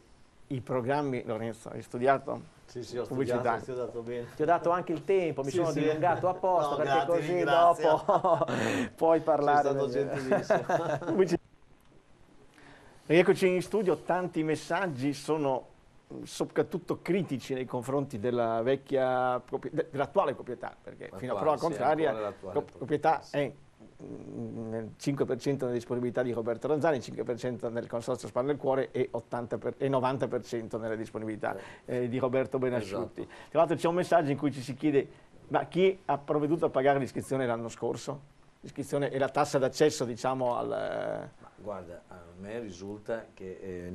i programmi, Lorenzo, hai studiato? Sì, sì, ho studiato, ti ho dato bene. Ti ho dato anche il tempo, mi sì, sono sì. dilungato apposta no, perché grazie, così dopo [laughs] puoi parlare. Sei stato gentilissimo. Rieccoci in studio, tanti messaggi sono soprattutto critici nei confronti della vecchia dell'attuale proprietà, perché Ma fino a prova contraria la proprietà è mm, nel 5% nella disponibilità di Roberto Ranzani, 5% nel consorzio Spalle del Cuore e, per, e 90% nella disponibilità eh, di Roberto Benasciutti. Esatto. Tra l'altro c'è un messaggio in cui ci si chiede ma chi ha provveduto a pagare l'iscrizione l'anno scorso? L'iscrizione e la tassa d'accesso diciamo al... Eh, guarda, a me risulta che eh,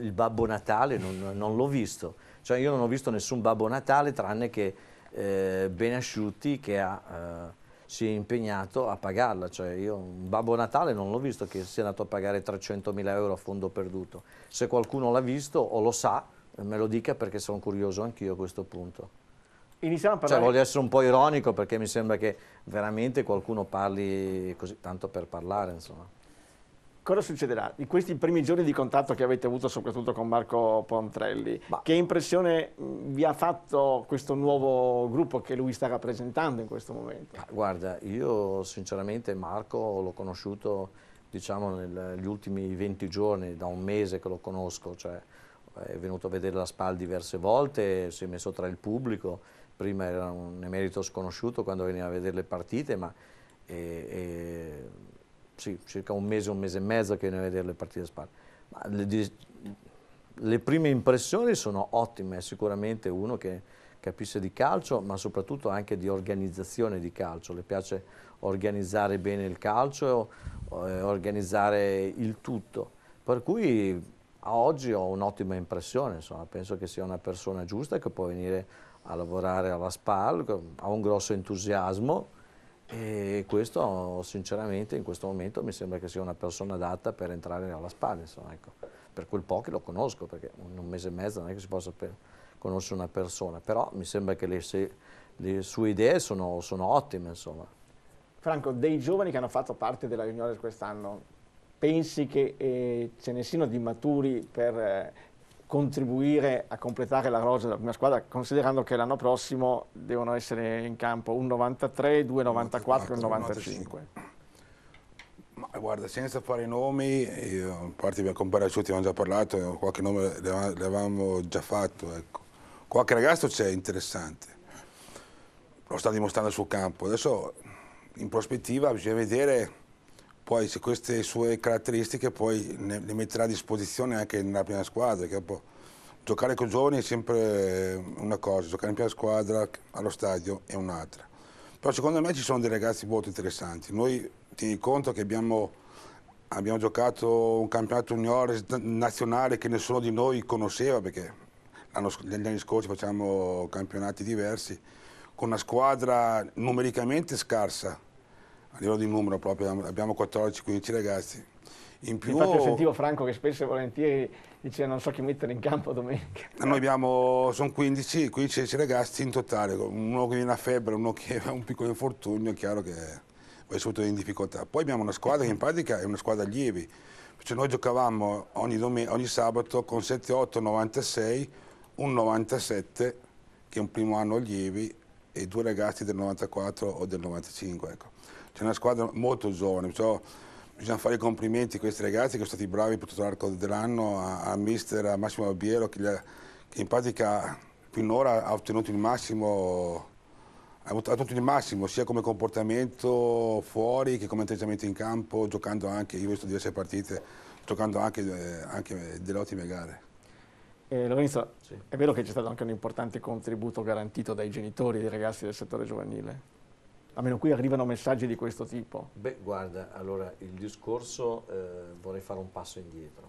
il Babbo Natale non, non l'ho visto, cioè io non ho visto nessun Babbo Natale tranne che eh, Asciutti che ha, eh, si è impegnato a pagarla, cioè io un Babbo Natale non l'ho visto che sia andato a pagare 300.000 euro a fondo perduto, se qualcuno l'ha visto o lo sa me lo dica perché sono curioso anch'io a questo punto. Iniziamo a cioè, parlare. Cioè, voglio essere un po' ironico perché mi sembra che veramente qualcuno parli così tanto per parlare, insomma cosa succederà di questi primi giorni di contatto che avete avuto soprattutto con Marco Pontrelli? Ma... Che impressione vi ha fatto questo nuovo gruppo che lui sta rappresentando in questo momento? guarda, io sinceramente Marco l'ho conosciuto diciamo negli ultimi 20 giorni, da un mese che lo conosco, cioè è venuto a vedere la SPAL diverse volte, si è messo tra il pubblico, prima era un emerito sconosciuto quando veniva a vedere le partite, ma... È, e sì, circa un mese, un mese e mezzo che viene a vedere le partite a Spal. Le, le, prime impressioni sono ottime, sicuramente uno che capisce di calcio, ma soprattutto anche di organizzazione di calcio, le piace organizzare bene il calcio, eh, organizzare il tutto, per cui a oggi ho un'ottima impressione, insomma. penso che sia una persona giusta che può venire a lavorare alla SPAL, ha un grosso entusiasmo, e questo sinceramente in questo momento mi sembra che sia una persona adatta per entrare alla spalla, insomma, ecco. per quel po' che lo conosco, perché in un mese e mezzo non è che si possa conoscere una persona, però mi sembra che le, se, le sue idee sono, sono ottime. Insomma. Franco, dei giovani che hanno fatto parte della Juniores quest'anno, pensi che eh, ce ne siano di maturi per... Eh, contribuire a completare la rosa della prima squadra, considerando che l'anno prossimo devono essere in campo un 93, due 94 e un 95. Ma guarda, senza fare i nomi, io, a parte per comparesciuti abbiamo già parlato, qualche nome l'avevamo già fatto, ecco. qualche ragazzo c'è interessante, lo sta dimostrando sul campo, adesso in prospettiva bisogna vedere poi se queste sue caratteristiche poi ne, le metterà a disposizione anche nella prima squadra, che dopo, giocare con i giovani è sempre una cosa, giocare in prima squadra allo stadio è un'altra. Però secondo me ci sono dei ragazzi molto interessanti. Noi tieni conto che abbiamo, abbiamo giocato un campionato junior nazionale che nessuno di noi conosceva perché negli anni scorsi facciamo campionati diversi, con una squadra numericamente scarsa, a livello di numero proprio abbiamo 14-15 ragazzi. In più, Infatti io sentivo Franco che spesso e volentieri diceva non so chi mettere in campo domenica. Eh, noi abbiamo, sono 15, 15 ragazzi in totale, uno che viene a febbre, uno che [laughs] ha un piccolo infortunio, è chiaro che vai subito in difficoltà. Poi abbiamo una squadra che in pratica è una squadra allievi, cioè noi giocavamo ogni, ogni sabato con 7-8, 96, un 97 che è un primo anno allievi e due ragazzi del 94 o del 95. Ecco c'è una squadra molto giovane, perciò bisogna fare i complimenti a questi ragazzi che sono stati bravi per tutto l'arco dell'anno, a, a mister, a Massimo Albiero che, che in pratica finora ha ottenuto il massimo ha avuto il massimo sia come comportamento fuori che come atteggiamento in campo, giocando anche, io ho visto diverse partite, giocando anche, anche delle ottime gare. Eh, Lorenzo, sì. è vero che c'è stato anche un importante contributo garantito dai genitori dei ragazzi del settore giovanile? almeno qui arrivano messaggi di questo tipo. Beh, guarda, allora il discorso eh, vorrei fare un passo indietro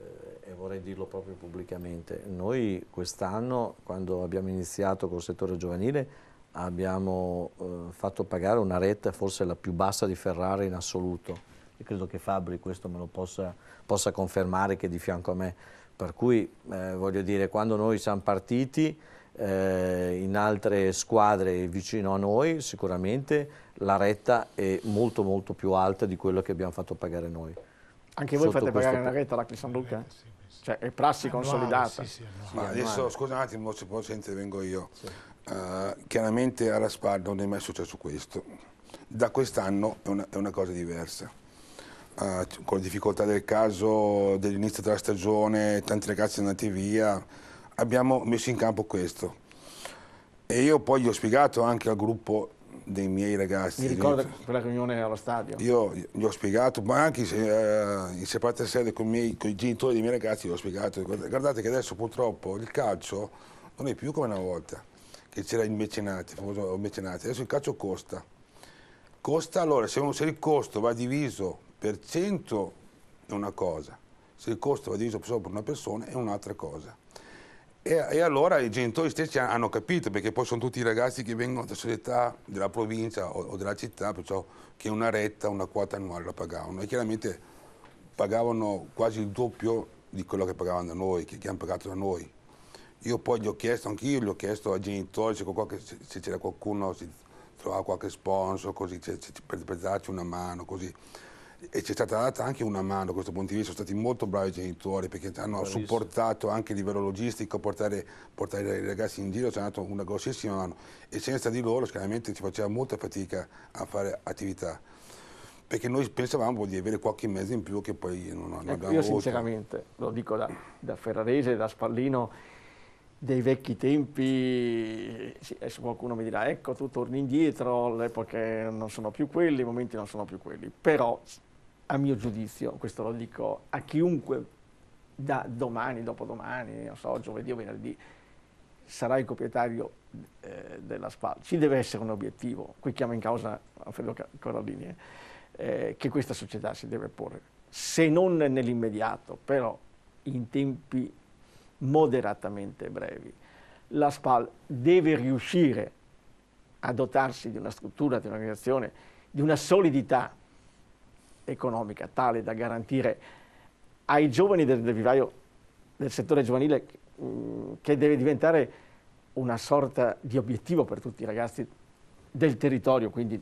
eh, e vorrei dirlo proprio pubblicamente. Noi quest'anno, quando abbiamo iniziato col settore giovanile, abbiamo eh, fatto pagare una retta forse la più bassa di Ferrari in assoluto. E credo che Fabri questo me lo possa, possa confermare che è di fianco a me. Per cui eh, voglio dire, quando noi siamo partiti eh, in altre squadre vicino a noi sicuramente la retta è molto molto più alta di quello che abbiamo fatto pagare noi. Anche voi fate pagare una retta alla San Luca? Eh, sì, sì. Cioè è prassi eh, consolidata. Sì, adesso scusa un attimo, se posso intervengo io. Uh, chiaramente a Raspar non è mai successo questo. Da quest'anno è, è una cosa diversa. Uh, con le difficoltà del caso dell'inizio della stagione, tanti ragazzi sono andati via, abbiamo messo in campo questo. E io poi gli ho spiegato anche al gruppo dei miei ragazzi. Mi ricordo io, quella riunione allo stadio? Io gli ho spiegato, ma anche eh, in separata sede con, miei, con i genitori dei miei ragazzi gli ho spiegato. Guardate che adesso purtroppo il calcio non è più come una volta, che c'era il mecenate, famoso mecenate. Adesso il calcio costa. Costa allora, se, se il costo va diviso per 100 è una cosa, se il costo va diviso solo per una persona è un'altra cosa. E, e, allora i genitori stessi hanno capito, perché poi sono tutti ragazzi che vengono da società della provincia o, o della città, perciò che una retta, una quota annuale la pagavano e chiaramente pagavano quasi il doppio di quello che pagavano da noi, che, che hanno pagato da noi. Io poi gli ho chiesto, anch'io gli ho chiesto ai genitori se, c'era qualcuno, se trovava qualche sponsor, così, se, se, per, per darci una mano, così e ci è stata data anche una mano da questo punto di vista, sono stati molto bravi i genitori perché hanno Bravissimo. supportato anche a livello logistico, portare, portare, i ragazzi in giro, ci hanno dato una grossissima mano e senza di loro chiaramente ci faceva molta fatica a fare attività perché noi pensavamo di avere qualche mezzo in più che poi non, non ecco, abbiamo Io sinceramente, lo dico da, da Ferrarese, da Spallino, dei vecchi tempi, sì, adesso qualcuno mi dirà ecco tu torni indietro, le epoche non sono più quelli, i momenti non sono più quelli, però a mio giudizio, questo lo dico a chiunque da domani, dopodomani, non so, giovedì o venerdì, sarà il proprietario eh, della SPAL. Ci deve essere un obiettivo, qui chiamo in causa Alfredo Corallini, eh, che questa società si deve porre, se non nell'immediato, però in tempi moderatamente brevi. La SPAL deve riuscire a dotarsi di una struttura, di un'organizzazione, di una solidità economica tale da garantire ai giovani del, del vivaio del settore giovanile mm, che deve diventare una sorta di obiettivo per tutti i ragazzi del territorio, quindi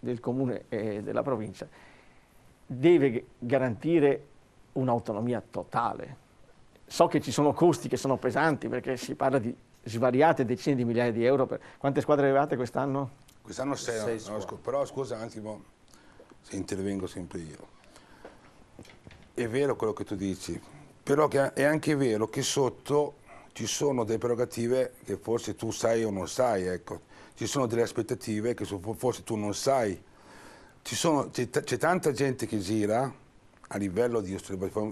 del comune e della provincia, deve garantire un'autonomia totale. So che ci sono costi che sono pesanti perché si parla di svariate decine di migliaia di euro. Per... Quante squadre avevate quest'anno? Quest'anno sei, sei no, scu però scusa un attimo, boh, se intervengo sempre io. È vero quello che tu dici, però è anche vero che sotto ci sono delle prerogative che forse tu sai o non sai, ecco. Ci sono delle aspettative che forse tu non sai. c'è tanta gente che gira a livello di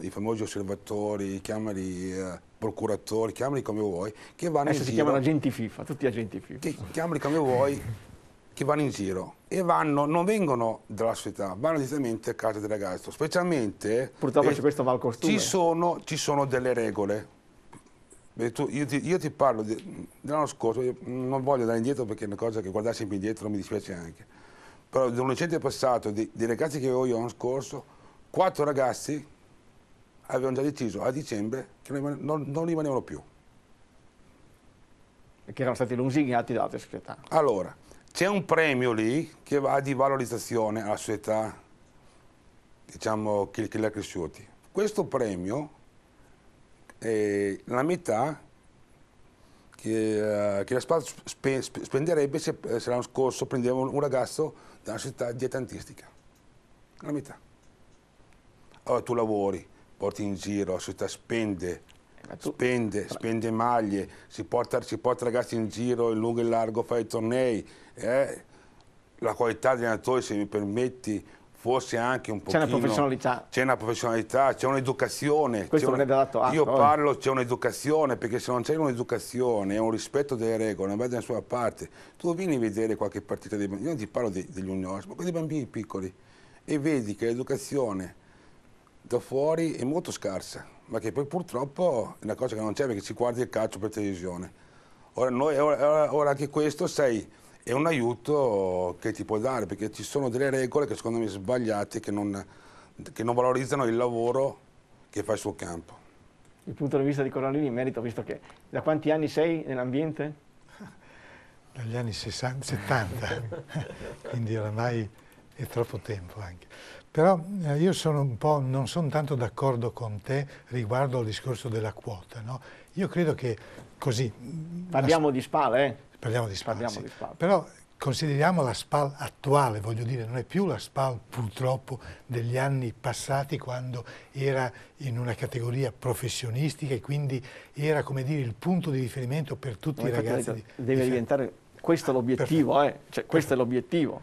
i famosi osservatori, chiamali eh, procuratori, chiamali come vuoi, che vanno Adesso in si giro, chiamano agenti FIFA, tutti agenti FIFA. Che, chiamali come vuoi, [laughs] che vanno in giro e vanno, non vengono dalla società, vanno direttamente a casa del ragazzo. Specialmente... Purtroppo eh, questo va al costume. Ci sono, ci sono delle regole. Tu, io, ti, io, ti, parlo dell'anno scorso, non voglio andare indietro perché è una cosa che guardare sempre indietro mi dispiace anche. Però di un recente passato, di, di ragazzi che avevo io l'anno scorso, quattro ragazzi avevano già deciso a dicembre che non, non, non rimanevano più che erano stati lusingati altre società. Allora, c'è un premio lì che va di valorizzazione alla società diciamo, che, che li ha cresciuti. Questo premio, è la metà che, eh, che la spazio spenderebbe se, eh, se l'anno scorso prendeva un, ragazzo da una società dietantistica. La metà. Allora tu lavori, porti in giro, la società spende, tu... spende, spende maglie, si porta, si porta ragazzi in giro in lungo e in largo, fai i tornei, eh, la qualità degli allenatori, se mi permetti, forse anche un po'. C'è una professionalità. C'è una professionalità, c'è un'educazione. Questo non è dato atto. Io parlo, c'è un'educazione, perché se non c'è un'educazione e un rispetto delle regole, non vai da nessuna parte. Tu vieni a vedere qualche partita dei bambini, io non ti parlo degli unioni, ma dei bambini piccoli, e vedi che l'educazione da fuori è molto scarsa, ma che poi purtroppo è una cosa che non c'è perché si guarda il calcio per televisione. Ora, noi, ora, ora anche questo, sai, è un aiuto che ti puoi dare, perché ci sono delle regole che secondo me sbagliate, che non, che non valorizzano il lavoro che fai sul campo. Il punto di vista di Corallini in merito, visto che da quanti anni sei nell'ambiente? Dagli anni 60, 70, [laughs] quindi oramai è troppo tempo anche. Però eh, io sono un po', non sono tanto d'accordo con te riguardo al discorso della quota. No? Io credo che così... Mm, Parliamo la... di spalle, eh? parliamo di SPAL. parliamo di spazi. però consideriamo la SPAL attuale, voglio dire, non è più la SPAL purtroppo degli anni passati quando era in una categoria professionistica e quindi era come dire il punto di riferimento per tutti non i ragazzi. Di, deve di diventare, questo è l'obiettivo, eh, cioè, questo è l'obiettivo.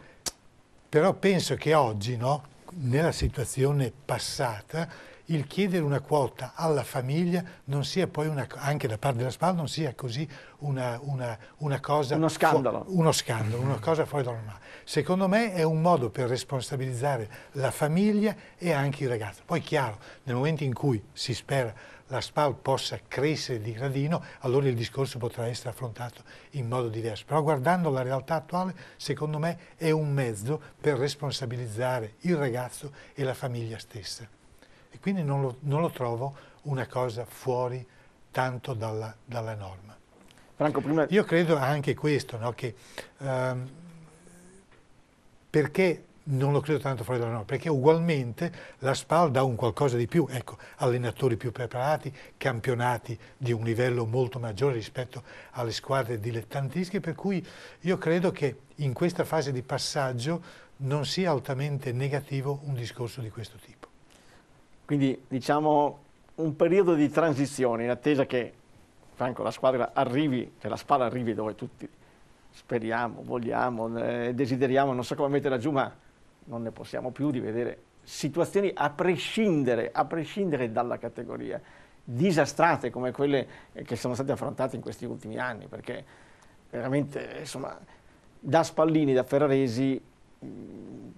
Però penso che oggi, no, nella situazione passata, il chiedere una quota alla famiglia non sia poi, una, anche da parte della SPAL, non sia così una, una, una cosa... Uno scandalo. uno scandalo, una cosa fuori da normale. Secondo me è un modo per responsabilizzare la famiglia e anche il ragazzo Poi chiaro, nel momento in cui si spera la SPAL possa crescere di gradino, allora il discorso potrà essere affrontato in modo diverso. Però guardando la realtà attuale, secondo me è un mezzo per responsabilizzare il ragazzo e la famiglia stessa e quindi non lo, non lo trovo una cosa fuori tanto dalla, dalla norma. Franco, prima... Io credo anche questo, no? che, ehm, perché non lo credo tanto fuori dalla norma, perché ugualmente la SPAL dà un qualcosa di più, ecco, allenatori più preparati, campionati di un livello molto maggiore rispetto alle squadre dilettantistiche, per cui io credo che in questa fase di passaggio non sia altamente negativo un discorso di questo tipo. Quindi diciamo un periodo di transizione in attesa che Franco, la squadra arrivi, cioè la spalla arrivi dove tutti speriamo, vogliamo, eh, desideriamo, non so come metterla giù, ma non ne possiamo più di vedere situazioni a prescindere, a prescindere dalla categoria, disastrate come quelle che sono state affrontate in questi ultimi anni, perché veramente, insomma, da Spallini, da Ferraresi Mm,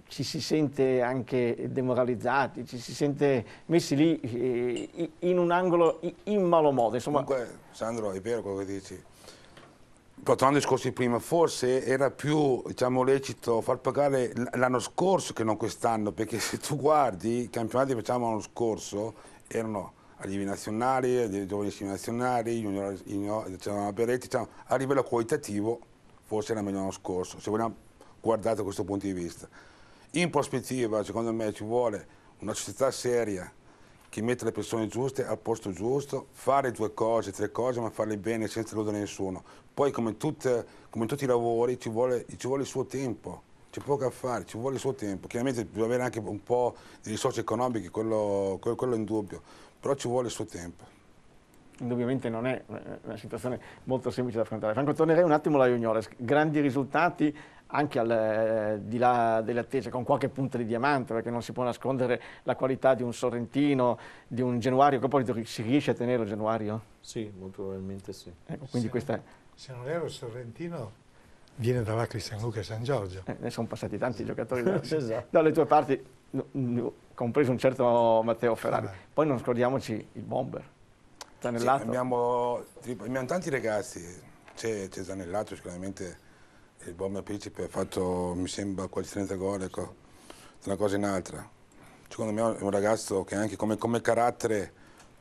ci si sente anche demoralizzati, ci si sente messi lì eh, in un angolo in malo modo. Insomma... Comunque, Sandro, è vero quello che dici. Tornando ai discorsi prima, forse era più diciamo, lecito far pagare l'anno scorso che non quest'anno, perché se tu guardi i campionati che facciamo l'anno scorso erano allievi nazionali, giovanissimi nazionali, junior, junior, diciamo, diciamo, a livello qualitativo forse era meglio l'anno scorso. Se vogliamo guardate da questo punto di vista. In prospettiva, secondo me, ci vuole una società seria che mette le persone giuste al posto giusto, fare due cose, tre cose, ma farle bene senza illudere nessuno. Poi, come, tutte, come in tutti i lavori, ci vuole, ci vuole il suo tempo c'è poco a fare, ci vuole il suo tempo. Chiaramente bisogna avere anche un po' di risorse economiche, quello, quello, quello è indubbio, però ci vuole il suo tempo. Indubbiamente non è eh, eh, una situazione molto semplice da affrontare. Franco, tornerei un attimo alla Juniores. Grandi risultati, anche al eh, di là delle attese, con qualche punta di diamante, perché non si può nascondere la qualità di un sorrentino, di un genuario, che poi si riesce a tenere il genuario? Sì, molto probabilmente sì. Ecco, quindi se, questa è... se non ero sorrentino viene dalla Cristian Luca e San Giorgio. Eh, ne sono passati tanti giocatori da, [laughs] esatto. dalle tue parti, compreso un certo Matteo Ferrari. Vabbè. Poi non scordiamoci il bomber. Zanellato. Sì, abbiamo, abbiamo tanti ragazzi, c'è Zanellato sicuramente il Bomber Principe ha fatto, mi sembra, quasi 30 gol, ecco, una cosa in un'altra. Secondo me è un ragazzo che anche come, come carattere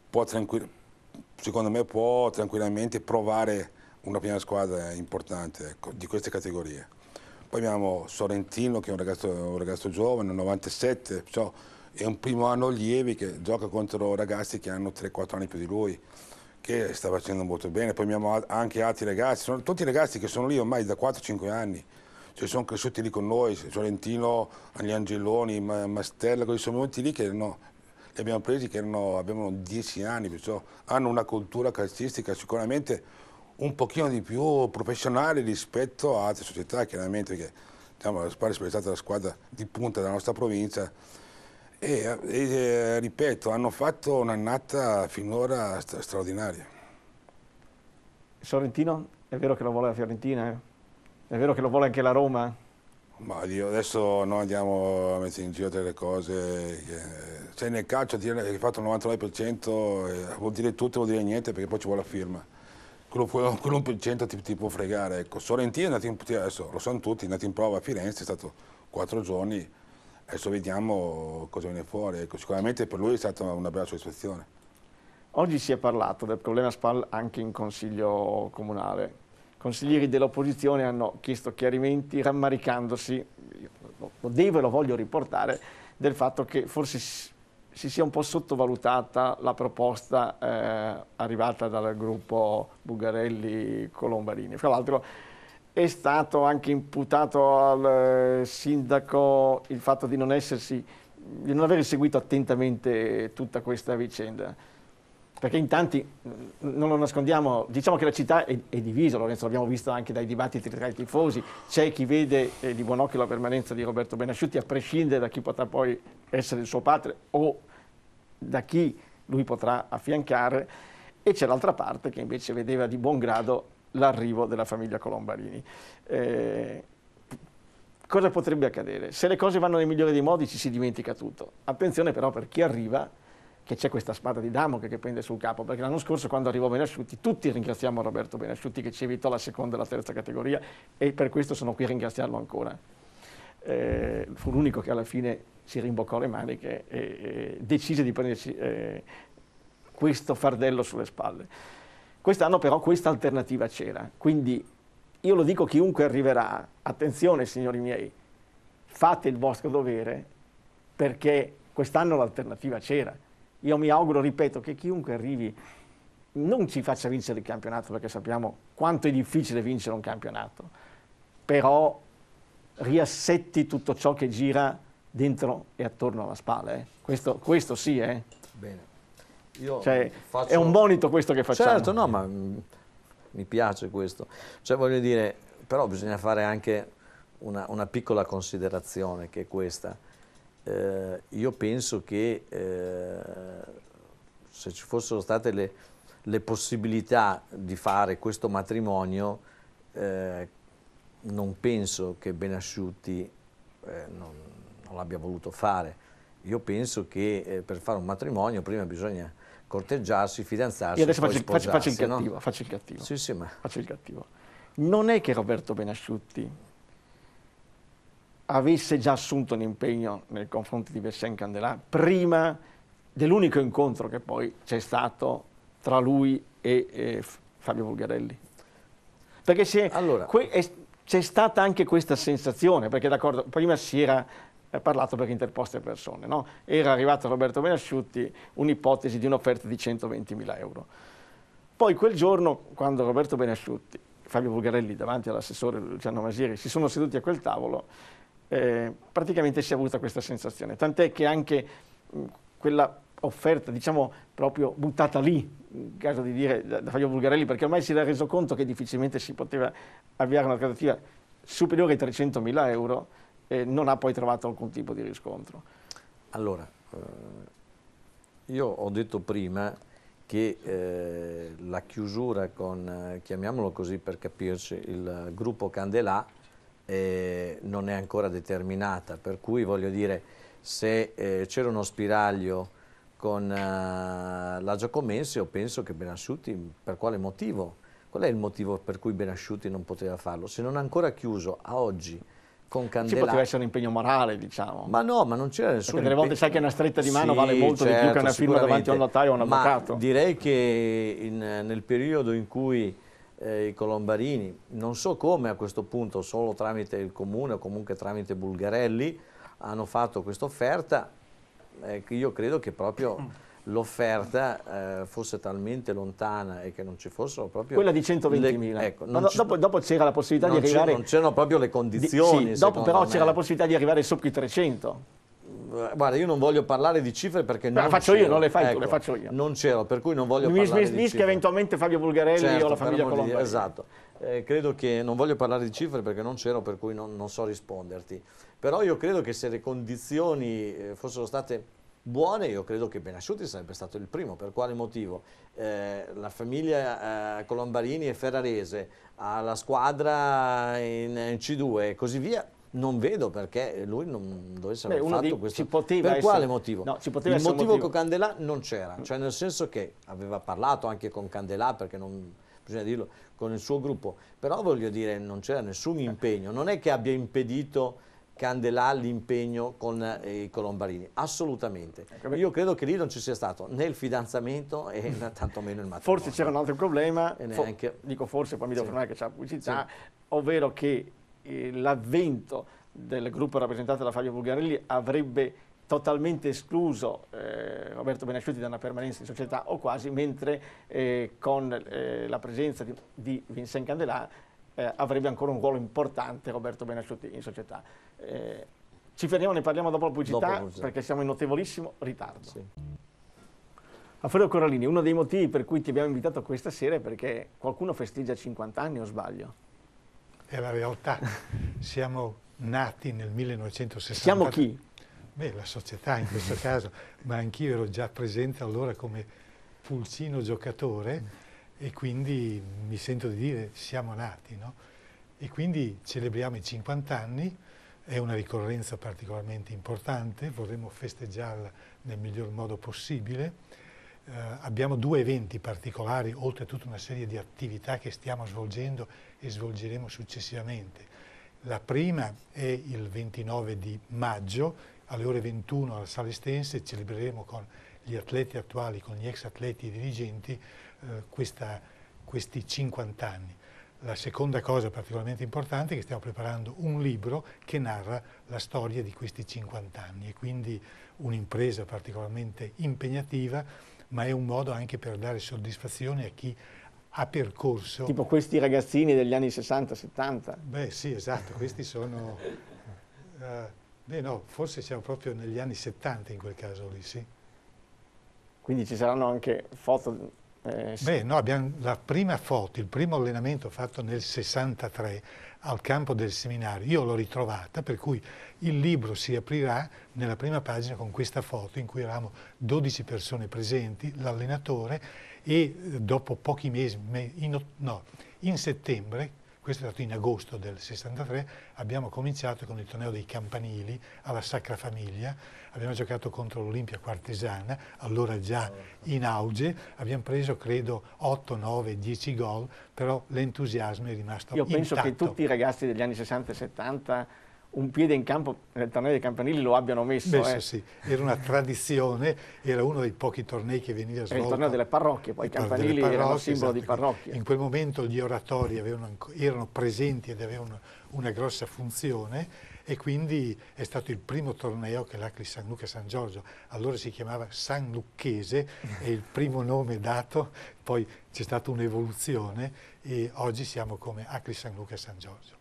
può, me, può, tranquillamente provare una prima squadra importante ecco, di queste categorie. Poi abbiamo Sorrentino che è un ragazzo, un ragazzo giovane, 97, perciò è un primo anno allievi che gioca contro ragazzi che hanno 3-4 anni più di lui che sta facendo molto bene, poi abbiamo anche altri ragazzi, sono tutti ragazzi che sono lì ormai da 4-5 anni, cioè sono cresciuti lì con noi, Fiorentino, Agli Angeloni, Mastella, questi sono venuti lì che no, li abbiamo presi che erano, avevano 10 anni, perciò hanno una cultura calcistica sicuramente un pochino di più professionale rispetto a altre società, chiaramente perché diciamo, la Spara è stata la squadra di punta della nostra provincia, e, e, ripeto, hanno fatto un'annata finora straordinaria. Sorrentino, è vero che lo vuole la Fiorentina? Eh? È vero che lo vuole anche la Roma? Ma io adesso noi andiamo a mettere in giro delle cose. Che, eh, cioè nel calcio hai fatto il 99% eh, vuol dire tutto, vuol dire niente perché poi ci vuole la firma. Quello, 1% [laughs] ti, ti, può fregare. Ecco. Sorrentino è andato in, adesso, lo sanno tutti, è andato in prova a Firenze, è stato quattro giorni Adesso vediamo cosa viene fuori. Ecco, sicuramente per lui è stata una bella soddisfazione. Oggi si è parlato del problema SPAL anche in Consiglio Comunale. Consiglieri dell'opposizione hanno chiesto chiarimenti rammaricandosi, lo devo e lo voglio riportare, del fatto che forse si sia un po' sottovalutata la proposta eh, arrivata dal gruppo Bugarelli-Colombarini. Fra l'altro è stato anche imputato al eh, sindaco il fatto di non, essersi, di non aver seguito attentamente tutta questa vicenda. Perché in tanti, non lo nascondiamo, diciamo che la città è, è divisa, Lorenzo, l'abbiamo visto anche dai dibattiti tra i tifosi, c'è chi vede eh, di buon occhio la permanenza di Roberto Benasciutti a prescindere da chi potrà poi essere il suo padre o da chi lui potrà affiancare, e c'è l'altra parte che invece vedeva di buon grado l'arrivo della famiglia Colombarini. Eh, cosa potrebbe accadere? Se le cose vanno nel migliore dei modi ci si dimentica tutto. Attenzione però per chi arriva che c'è questa spada di Damocle che pende sul capo, perché l'anno scorso quando arrivò Benasciutti tutti ringraziamo Roberto Benasciutti che ci evitò la seconda e la terza categoria e per questo sono qui a ringraziarlo ancora. Eh, fu l'unico che alla fine si rimboccò le maniche e, eh, e eh, decise di prendersi eh, questo fardello sulle spalle. Quest'anno però questa alternativa c'era, quindi io lo dico a chiunque arriverà, attenzione signori miei, fate il vostro dovere perché quest'anno l'alternativa c'era. Io mi auguro, ripeto, che chiunque arrivi non ci faccia vincere il campionato perché sappiamo quanto è difficile vincere un campionato, però riassetti tutto ciò che gira dentro e attorno alla spalla. Eh. Questo, questo, sì, eh. Bene. Cioè, faccio... È un monito questo che facciamo. Certo, no, ma mi piace questo. Cioè, voglio dire, però bisogna fare anche una, una piccola considerazione che è questa. Eh, io penso che eh, se ci fossero state le, le, possibilità di fare questo matrimonio, eh, non penso che Benasciuti eh, non, non l'abbia voluto fare. Io penso che eh, per fare un matrimonio prima bisogna corteggiarsi, fidanzarsi. Io adesso faccio, faccio, faccio, il cattivo, no? faccio il cattivo. Sì, sì, ma... Faccio il cattivo. Non è che Roberto Benasciutti avesse già assunto un impegno nei confronti di Bessène Candelà prima dell'unico incontro che poi c'è stato tra lui e, e Fabio Vulgarelli. Perché c'è allora. stata anche questa sensazione, perché d'accordo, prima si era ha parlato per interposte persone. No? Era arrivato a Roberto Benasciutti un'ipotesi di un'offerta di 120.000 euro. Poi quel giorno, quando Roberto Benasciutti, Fabio Bulgarelli davanti all'assessore Luciano Masieri si sono seduti a quel tavolo, eh, praticamente si è avuta questa sensazione. Tant'è che anche mm, quella offerta, diciamo proprio buttata lì, in caso di dire da, Fabio Bulgarelli, perché ormai si era reso conto che difficilmente si poteva avviare una trattativa superiore ai 300.000 euro, eh, non ha poi trovato alcun tipo di riscontro. Allora, eh, io ho detto prima che eh, la chiusura con, eh, chiamiamolo così per capirci, il gruppo Candelà eh, non è ancora determinata, per cui voglio dire se eh, c'era uno spiraglio con eh, la Giacomense io penso che Benasciuti per quale motivo? Qual è il motivo per cui Benasciuti non poteva farlo? Se non ha ancora chiuso a oggi con Candelari. Sì, poteva essere un impegno morale, diciamo. Ma no, ma non c'era nessuno. Perché delle volte sai che una stretta di mano sì, vale molto certo, di più certo, che una firma davanti a un notaio o a un ma avvocato. Direi che in, nel periodo in cui eh, i Colombarini, non so come a questo punto, solo tramite il comune o comunque tramite Bulgarelli, hanno fatto questa offerta, eh, io credo che proprio [clears throat] l'offerta eh, fosse talmente lontana e che non ci fossero proprio... Quella di 120.000. Ecco, no, dopo, dopo c'era la possibilità di arrivare... Non c'erano proprio le condizioni. Di, sì, dopo però c'era la possibilità di arrivare sopra i 300. Eh, guarda, io non voglio parlare di cifre perché Beh, non. La faccio io, non le fai ecco, tu, le faccio io. Non c'ero, per cui non voglio mi parlare mi di cifre. Mi eventualmente Fabio Bulgarelli certo, o la famiglia Colombo. esatto. Eh, credo che non voglio parlare di cifre perché non c'ero, per cui non, non so risponderti. Però io credo che se le condizioni eh, fossero state buone, io credo che Benasciuti sarebbe stato il primo, per quale motivo? Eh, la famiglia eh, Colombarini e Ferrarese, alla squadra in, in C2 e così via, non vedo perché lui non dovesse aver fatto di, questo. per essere, quale motivo? No, il motivo, motivo con Candelà non c'era, cioè nel senso che aveva parlato anche con Candelà perché non bisogna dirlo, con il suo gruppo, però voglio dire non c'era nessun impegno, non è che abbia impedito candelà l'impegno con eh, i colombarini, assolutamente. Ecco, Io credo che lì non ci sia stato né il fidanzamento e [laughs] tantomeno il matrimonio. Forse c'era un altro problema, neanche... For dico forse, poi mi devo sì. fermare che c'è la pubblicità, sì. ovvero che eh, l'avvento del gruppo rappresentato da Fabio Bulgarelli avrebbe totalmente escluso eh, Roberto Benasciuti da una permanenza in società o quasi, mentre eh, con eh, la presenza di, di Vincent Candelà eh, avrebbe ancora un ruolo importante Roberto Benasciuti in società. Eh, ci fermiamo, ne parliamo dopo la pubblicità, dopo la perché siamo in notevolissimo ritardo. Sì. Alfredo Corallini, uno dei motivi per cui ti abbiamo invitato questa sera è perché qualcuno festeggia 50 anni o sbaglio? È la realtà. [laughs] Siamo nati nel 1960. Siamo chi? Beh, la società in questo [laughs] caso, ma anch'io ero già presente allora come pulcino giocatore e quindi mi sento di dire siamo nati, no? E quindi celebriamo i 50 anni è una ricorrenza particolarmente importante, vorremmo festeggiarla nel miglior modo possibile. Eh, abbiamo due eventi particolari, oltre a tutta una serie di attività che stiamo svolgendo e svolgeremo successivamente. La prima è il 29 di maggio, alle ore 21 alla Sala Estense, celebreremo con gli atleti attuali, con gli ex atleti dirigenti, eh, questa, questi 50 anni. La seconda cosa particolarmente importante è che stiamo preparando un libro che narra la storia di questi 50 anni e quindi un'impresa particolarmente impegnativa, ma è un modo anche per dare soddisfazione a chi ha percorso... Tipo questi ragazzini degli anni 60-70. Beh sì, esatto, questi sono... Uh, beh no, forse siamo proprio negli anni 70 in quel caso lì, sì. Quindi ci saranno anche foto eh, Beh, no, abbiamo la prima foto, il primo allenamento fatto nel 63 al campo del seminario, io l'ho ritrovata, per cui il libro si aprirà nella prima pagina con questa foto in cui eravamo 12 persone presenti, l'allenatore e eh, dopo pochi mesi, in, no, in settembre, questo è stato in agosto del 63, abbiamo cominciato con il torneo dei campanili alla Sacra Famiglia, abbiamo giocato contro l'Olimpia Quartesana, allora già in auge, abbiamo preso credo 8, 9, 10 gol, però l'entusiasmo è rimasto Io intatto. penso che tutti i ragazzi degli anni 60 e 70 un piede in campo nel torneo dei campanili lo abbiano messo. Beh, eh. sì, era una tradizione, era uno dei pochi tornei che veniva svolto. Era il torneo delle parrocchie, poi i campanili parrocchie, erano simbolo esatto, di parrocchie. In quel momento gli oratori avevano, erano presenti ed avevano una grossa funzione e quindi è stato il primo torneo che l'Acri San Luca San Giorgio, allora si chiamava San Lucchese, è il primo nome dato, poi c'è stata un'evoluzione e oggi siamo come Acri San Luca San Giorgio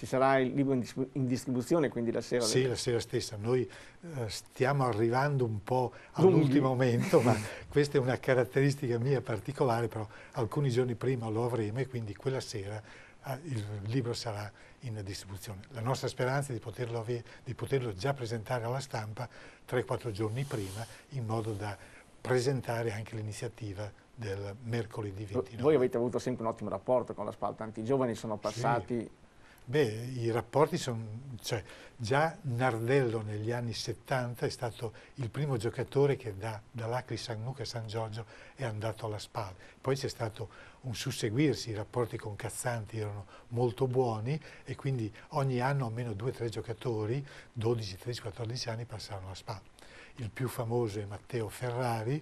ci sarà il libro in, dis in distribuzione quindi la sera? Sì, del... la sera stessa. Noi eh, stiamo arrivando un po' all'ultimo momento, ma [laughs] questa è una caratteristica mia particolare, però alcuni giorni prima lo avremo e quindi quella sera eh, il libro sarà in distribuzione. La nostra speranza è di poterlo, di poterlo già presentare alla stampa 3-4 giorni prima in modo da presentare anche l'iniziativa del mercoledì 29. Voi avete avuto sempre un ottimo rapporto con la Spalta Antigiovani, sono passati sì Beh, i rapporti sono... Cioè, già Nardello negli anni 70 è stato il primo giocatore che da, dall'Acri San Luca a San Giorgio è andato alla spalla. Poi c'è stato un susseguirsi, i rapporti con Cazzanti erano molto buoni e quindi ogni anno almeno due o tre giocatori, 12, 13, 14 anni, passarono alla spalla. Il più famoso è Matteo Ferrari,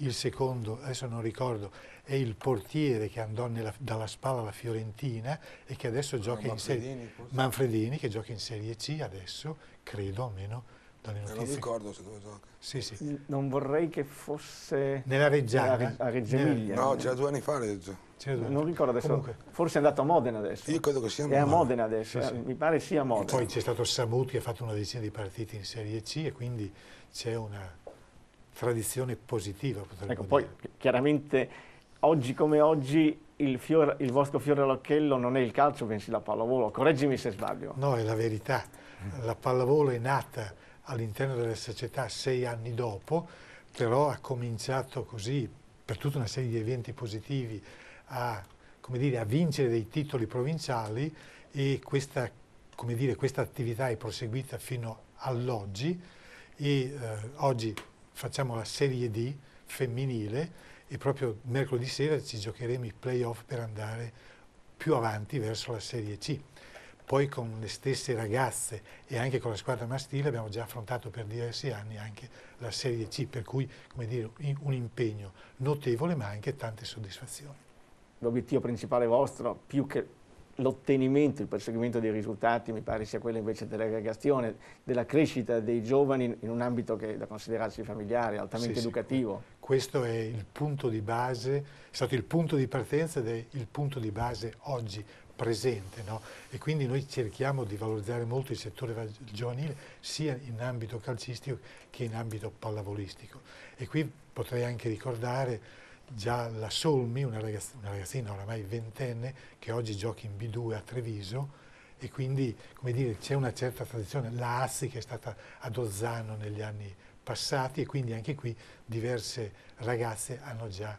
il secondo, adesso non ricordo, è il portiere che andò nella, dalla Spalla alla Fiorentina e che adesso no, ah, gioca in Serie C. Manfredini che gioca in Serie C adesso, credo almeno dalle notizie. Non ricordo se dove gioca. Sì, sì. Non vorrei che fosse nella Reggiana, a Reggio Emilia. No, c'era due anni fa Reggio. Non ricordo adesso, Comunque, forse è andato a Modena adesso. Io credo che sia a Modena. È a Modena adesso, sì, eh, sì. mi pare sia a Modena. E poi c'è stato Sabuti che ha fatto una decina di partite in Serie C e quindi c'è una tradizione positiva. Ecco, poi chiaramente oggi come oggi il, fior, il vostro fiore all'occhiello non è il calcio, bensì la pallavolo. Correggimi se sbaglio. No, è la verità. La pallavolo è nata all'interno della società sei anni dopo, però ha cominciato così, per tutta una serie di eventi positivi, a, dire, a vincere dei titoli provinciali e questa, dire, questa attività è proseguita fino all'oggi e eh, oggi facciamo la Serie D femminile e proprio mercoledì sera ci giocheremo i playoff per andare più avanti verso la Serie C. Poi con le stesse ragazze e anche con la squadra maschile abbiamo già affrontato per diversi anni anche la Serie C, per cui come dire, un impegno notevole ma anche tante soddisfazioni. L'obiettivo principale vostro, più che l'ottenimento, il perseguimento dei risultati mi pare sia quello invece dell'aggregazione, della crescita dei giovani in un ambito che è da considerarsi familiare, altamente sì, educativo. Sì. Eh, questo è il punto di base, è stato il punto di partenza ed è il punto di base oggi presente no? e quindi noi cerchiamo di valorizzare molto il settore giovanile sia in ambito calcistico che in ambito pallavolistico e qui potrei anche ricordare già la Solmi, una, ragazz una ragazzina oramai ventenne, che oggi gioca in B2 a Treviso, e quindi c'è una certa tradizione, la Assi che è stata ad Ozzano negli anni passati e quindi anche qui diverse ragazze hanno già,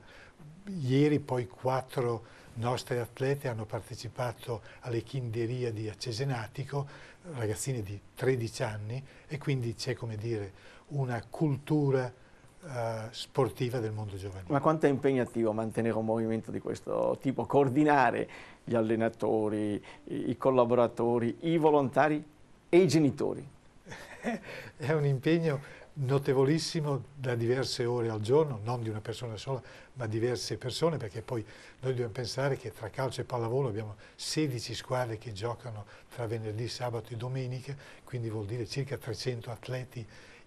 ieri poi quattro nostre atlete hanno partecipato alle chinderia di Accesenatico, ragazzine di 13 anni e quindi c'è come dire una cultura eh, sportiva del mondo giovanile. Ma quanto è impegnativo mantenere un movimento di questo tipo, coordinare gli allenatori, i collaboratori, i volontari e i genitori? [laughs] è un impegno notevolissimo da diverse ore al giorno, non di una persona sola, ma diverse persone, perché poi noi dobbiamo pensare che tra calcio e pallavolo abbiamo 16 squadre che giocano tra venerdì, sabato e domenica, quindi vuol dire circa 300 atleti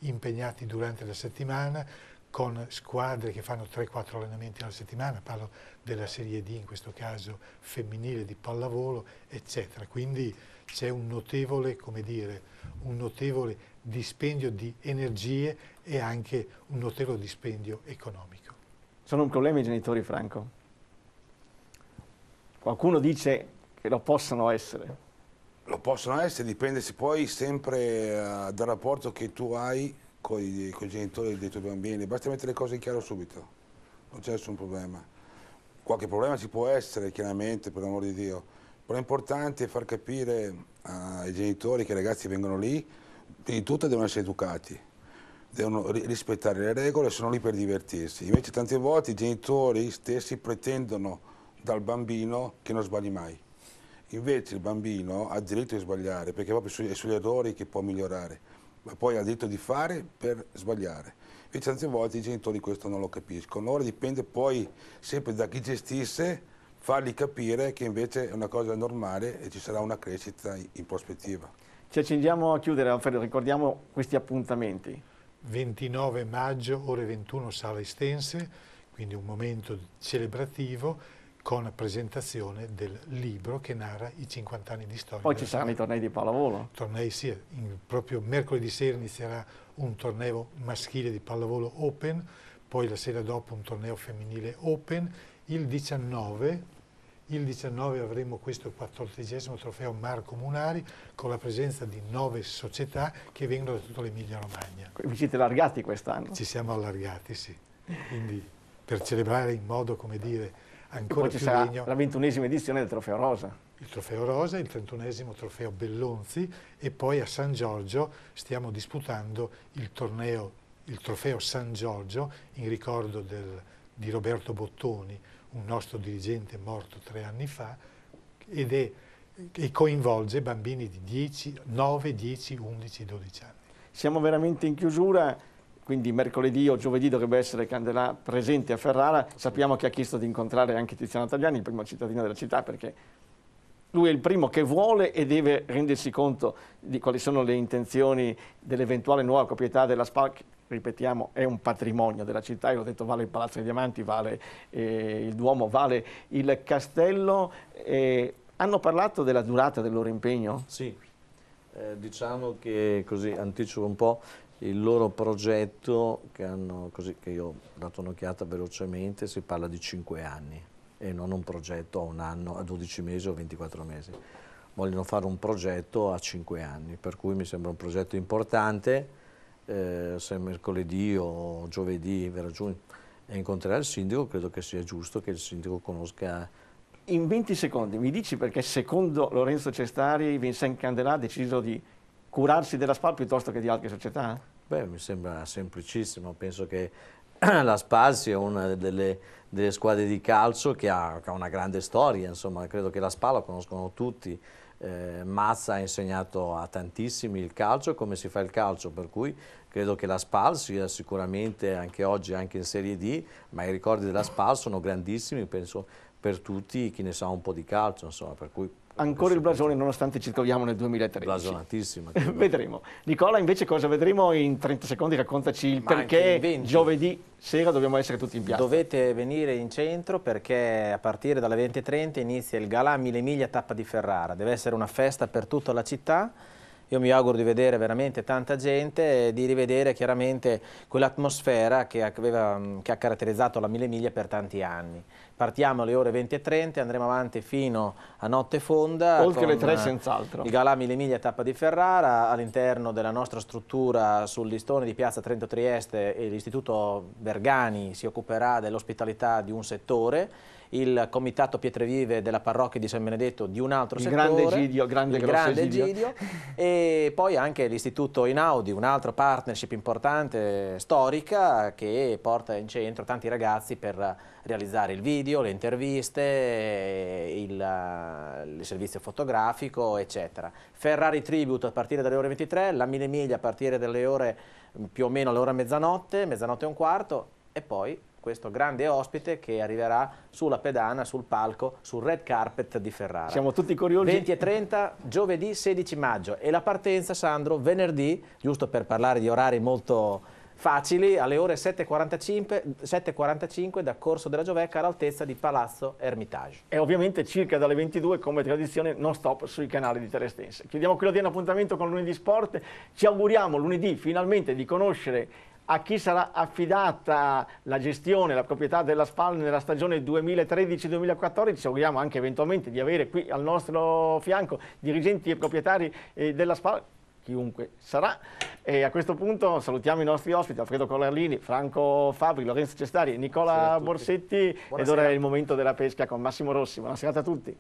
impegnati durante la settimana con squadre che fanno 3-4 allenamenti alla settimana, parlo della Serie D in questo caso femminile di pallavolo, eccetera. Quindi c'è un notevole, come dire, un notevole dispendio di energie e anche un notevole dispendio economico. Sono un problema i genitori, Franco? Qualcuno dice che lo possono essere, lo possono essere, dipende poi sempre eh, dal rapporto che tu hai con i, con i genitori dei tuoi bambini. Basta mettere le cose in chiaro subito, non c'è nessun problema. Qualche problema ci può essere, chiaramente, per l'amor di Dio, però è importante far capire eh, ai genitori che i ragazzi vengono lì, prima di tutto devono essere educati, devono rispettare le regole, sono lì per divertirsi. Invece tante volte i genitori stessi pretendono dal bambino che non sbagli mai. Invece il bambino ha diritto di sbagliare, perché proprio su, è sugli errori che può migliorare, ma poi ha diritto di fare per sbagliare. Invece tante volte i genitori questo non lo capiscono. Ora dipende poi sempre da chi gestisse fargli capire che invece è una cosa normale e ci sarà una crescita in prospettiva. Ci accingiamo a chiudere, Alfredo, ricordiamo questi appuntamenti. 29 maggio, ore 21, Sala Estense, quindi un momento celebrativo con la presentazione del libro che narra i 50 anni di storia. Poi ci saranno i tornei di pallavolo. Tornei sì, proprio mercoledì sera inizierà un torneo maschile di pallavolo open, poi la sera dopo un torneo femminile open, il 19 il 19 avremo questo quattordicesimo trofeo Marco Munari con la presenza di nove società che vengono da tutta l'Emilia Romagna. Vi siete allargati quest'anno? Ci siamo allargati, sì. Quindi per celebrare in modo, come dire, ancora poi ci sarà degno. la ventunesima edizione del Trofeo Rosa. Il Trofeo Rosa, il trentunesimo Trofeo Bellonzi e poi a San Giorgio stiamo disputando il torneo, il Trofeo San Giorgio in ricordo del, di Roberto Bottoni, un nostro dirigente morto tre anni fa ed è, e coinvolge bambini di 10, 9, 10, 11, 12 anni. Siamo veramente in chiusura quindi mercoledì o giovedì dovrebbe essere Candelà presente a Ferrara. Sappiamo che ha chiesto di incontrare anche Tiziano Tagliani, il primo cittadino della città, perché lui è il primo che vuole e deve rendersi conto di quali sono le intenzioni dell'eventuale nuova proprietà della SPAC. Ripetiamo, è un patrimonio della città, io l'ho detto, vale il Palazzo dei Diamanti, vale eh, il Duomo, vale il Castello. Eh, hanno parlato della durata del loro impegno? Sì, eh, diciamo che, così anticipo un po', il loro progetto, che, hanno, così, che io ho dato un'occhiata velocemente, si parla di 5 anni e non un progetto a un anno, a 12 mesi o 24 mesi. Vogliono fare un progetto a 5 anni, per cui mi sembra un progetto importante. Eh, se mercoledì o giovedì verrà giù e incontrerà il sindaco, credo che sia giusto che il sindaco conosca in 20 secondi mi dici perché secondo Lorenzo Cestari Vincent Candelà ha deciso di curarsi della SPAL piuttosto che di altre società? Beh, mi sembra semplicissimo, penso che [clears throat] la SPAL sia una delle, delle squadre di calcio che ha, che ha, una grande storia, insomma, credo che la SPAL la conoscono tutti. Eh, Mazza ha insegnato a tantissimi il calcio, come si fa il calcio, per cui credo che la SPAL sia sicuramente anche oggi, anche in Serie D, ma i ricordi della SPAL sono grandissimi, penso per tutti chi ne sa un po' di calcio, insomma, per cui ancora il blasone nonostante ci troviamo nel 2013. Blasonatissima. [laughs] vedremo. Nicola invece cosa vedremo in 30 secondi? Raccontaci il Ma perché giovedì sera dobbiamo essere tutti in piazza. Dovete venire in centro perché a partire dalle 20.30 inizia il Galà Mille Miglia Tappa di Ferrara. Deve essere una festa per tutta la città io mi auguro di vedere veramente tanta gente e di rivedere chiaramente quell'atmosfera che, che, ha caratterizzato la Mille Miglia per tanti anni. Partiamo alle ore 20.30, andremo avanti fino a notte fonda. Oltre le tre senz'altro. Il Galà Mille Miglia Tappa di Ferrara, all'interno della nostra struttura sul listone di Piazza Trento Trieste l'Istituto Bergani si occuperà dell'ospitalità di un settore il comitato Pietrevive della parrocchia di San Benedetto di un altro il settore. Grande Gidio, grande, il grande Gidio. Gidio. [laughs] E poi anche l'istituto Inaudi, un'altra partnership importante, storica, che porta in centro tanti ragazzi per realizzare il video, le interviste, il, il servizio fotografico, eccetera. Ferrari Tribute a partire dalle ore 23, la Mille Miglia a partire dalle ore più o meno alle ore mezzanotte, mezzanotte e un quarto e poi questo grande ospite che arriverà sulla pedana, sul palco, sul red carpet di Ferrara. Siamo tutti curiosi. 20 e 30, giovedì 16 maggio e la partenza, Sandro, venerdì, giusto per parlare di orari molto facili, alle ore 7.45, 7.45 da Corso della Giovecca all'altezza di Palazzo Ermitage. E ovviamente circa dalle 22, come tradizione, non stop sui canali di Telestense. Chiudiamo qui la un appuntamento con lunedì sport, ci auguriamo lunedì finalmente di conoscere a chi sarà affidata la gestione, la proprietà della SPAL nella stagione 2013-2014, ci auguriamo anche eventualmente di avere qui al nostro fianco dirigenti e proprietari eh, della SPAL, chiunque sarà. E a questo punto salutiamo i nostri ospiti, Alfredo Collarlini, Franco Fabri, Lorenzo Cestari Nicola Borsetti. Buonasera. Ed ora è il momento della pesca con Massimo Rossi. Buona serata a tutti.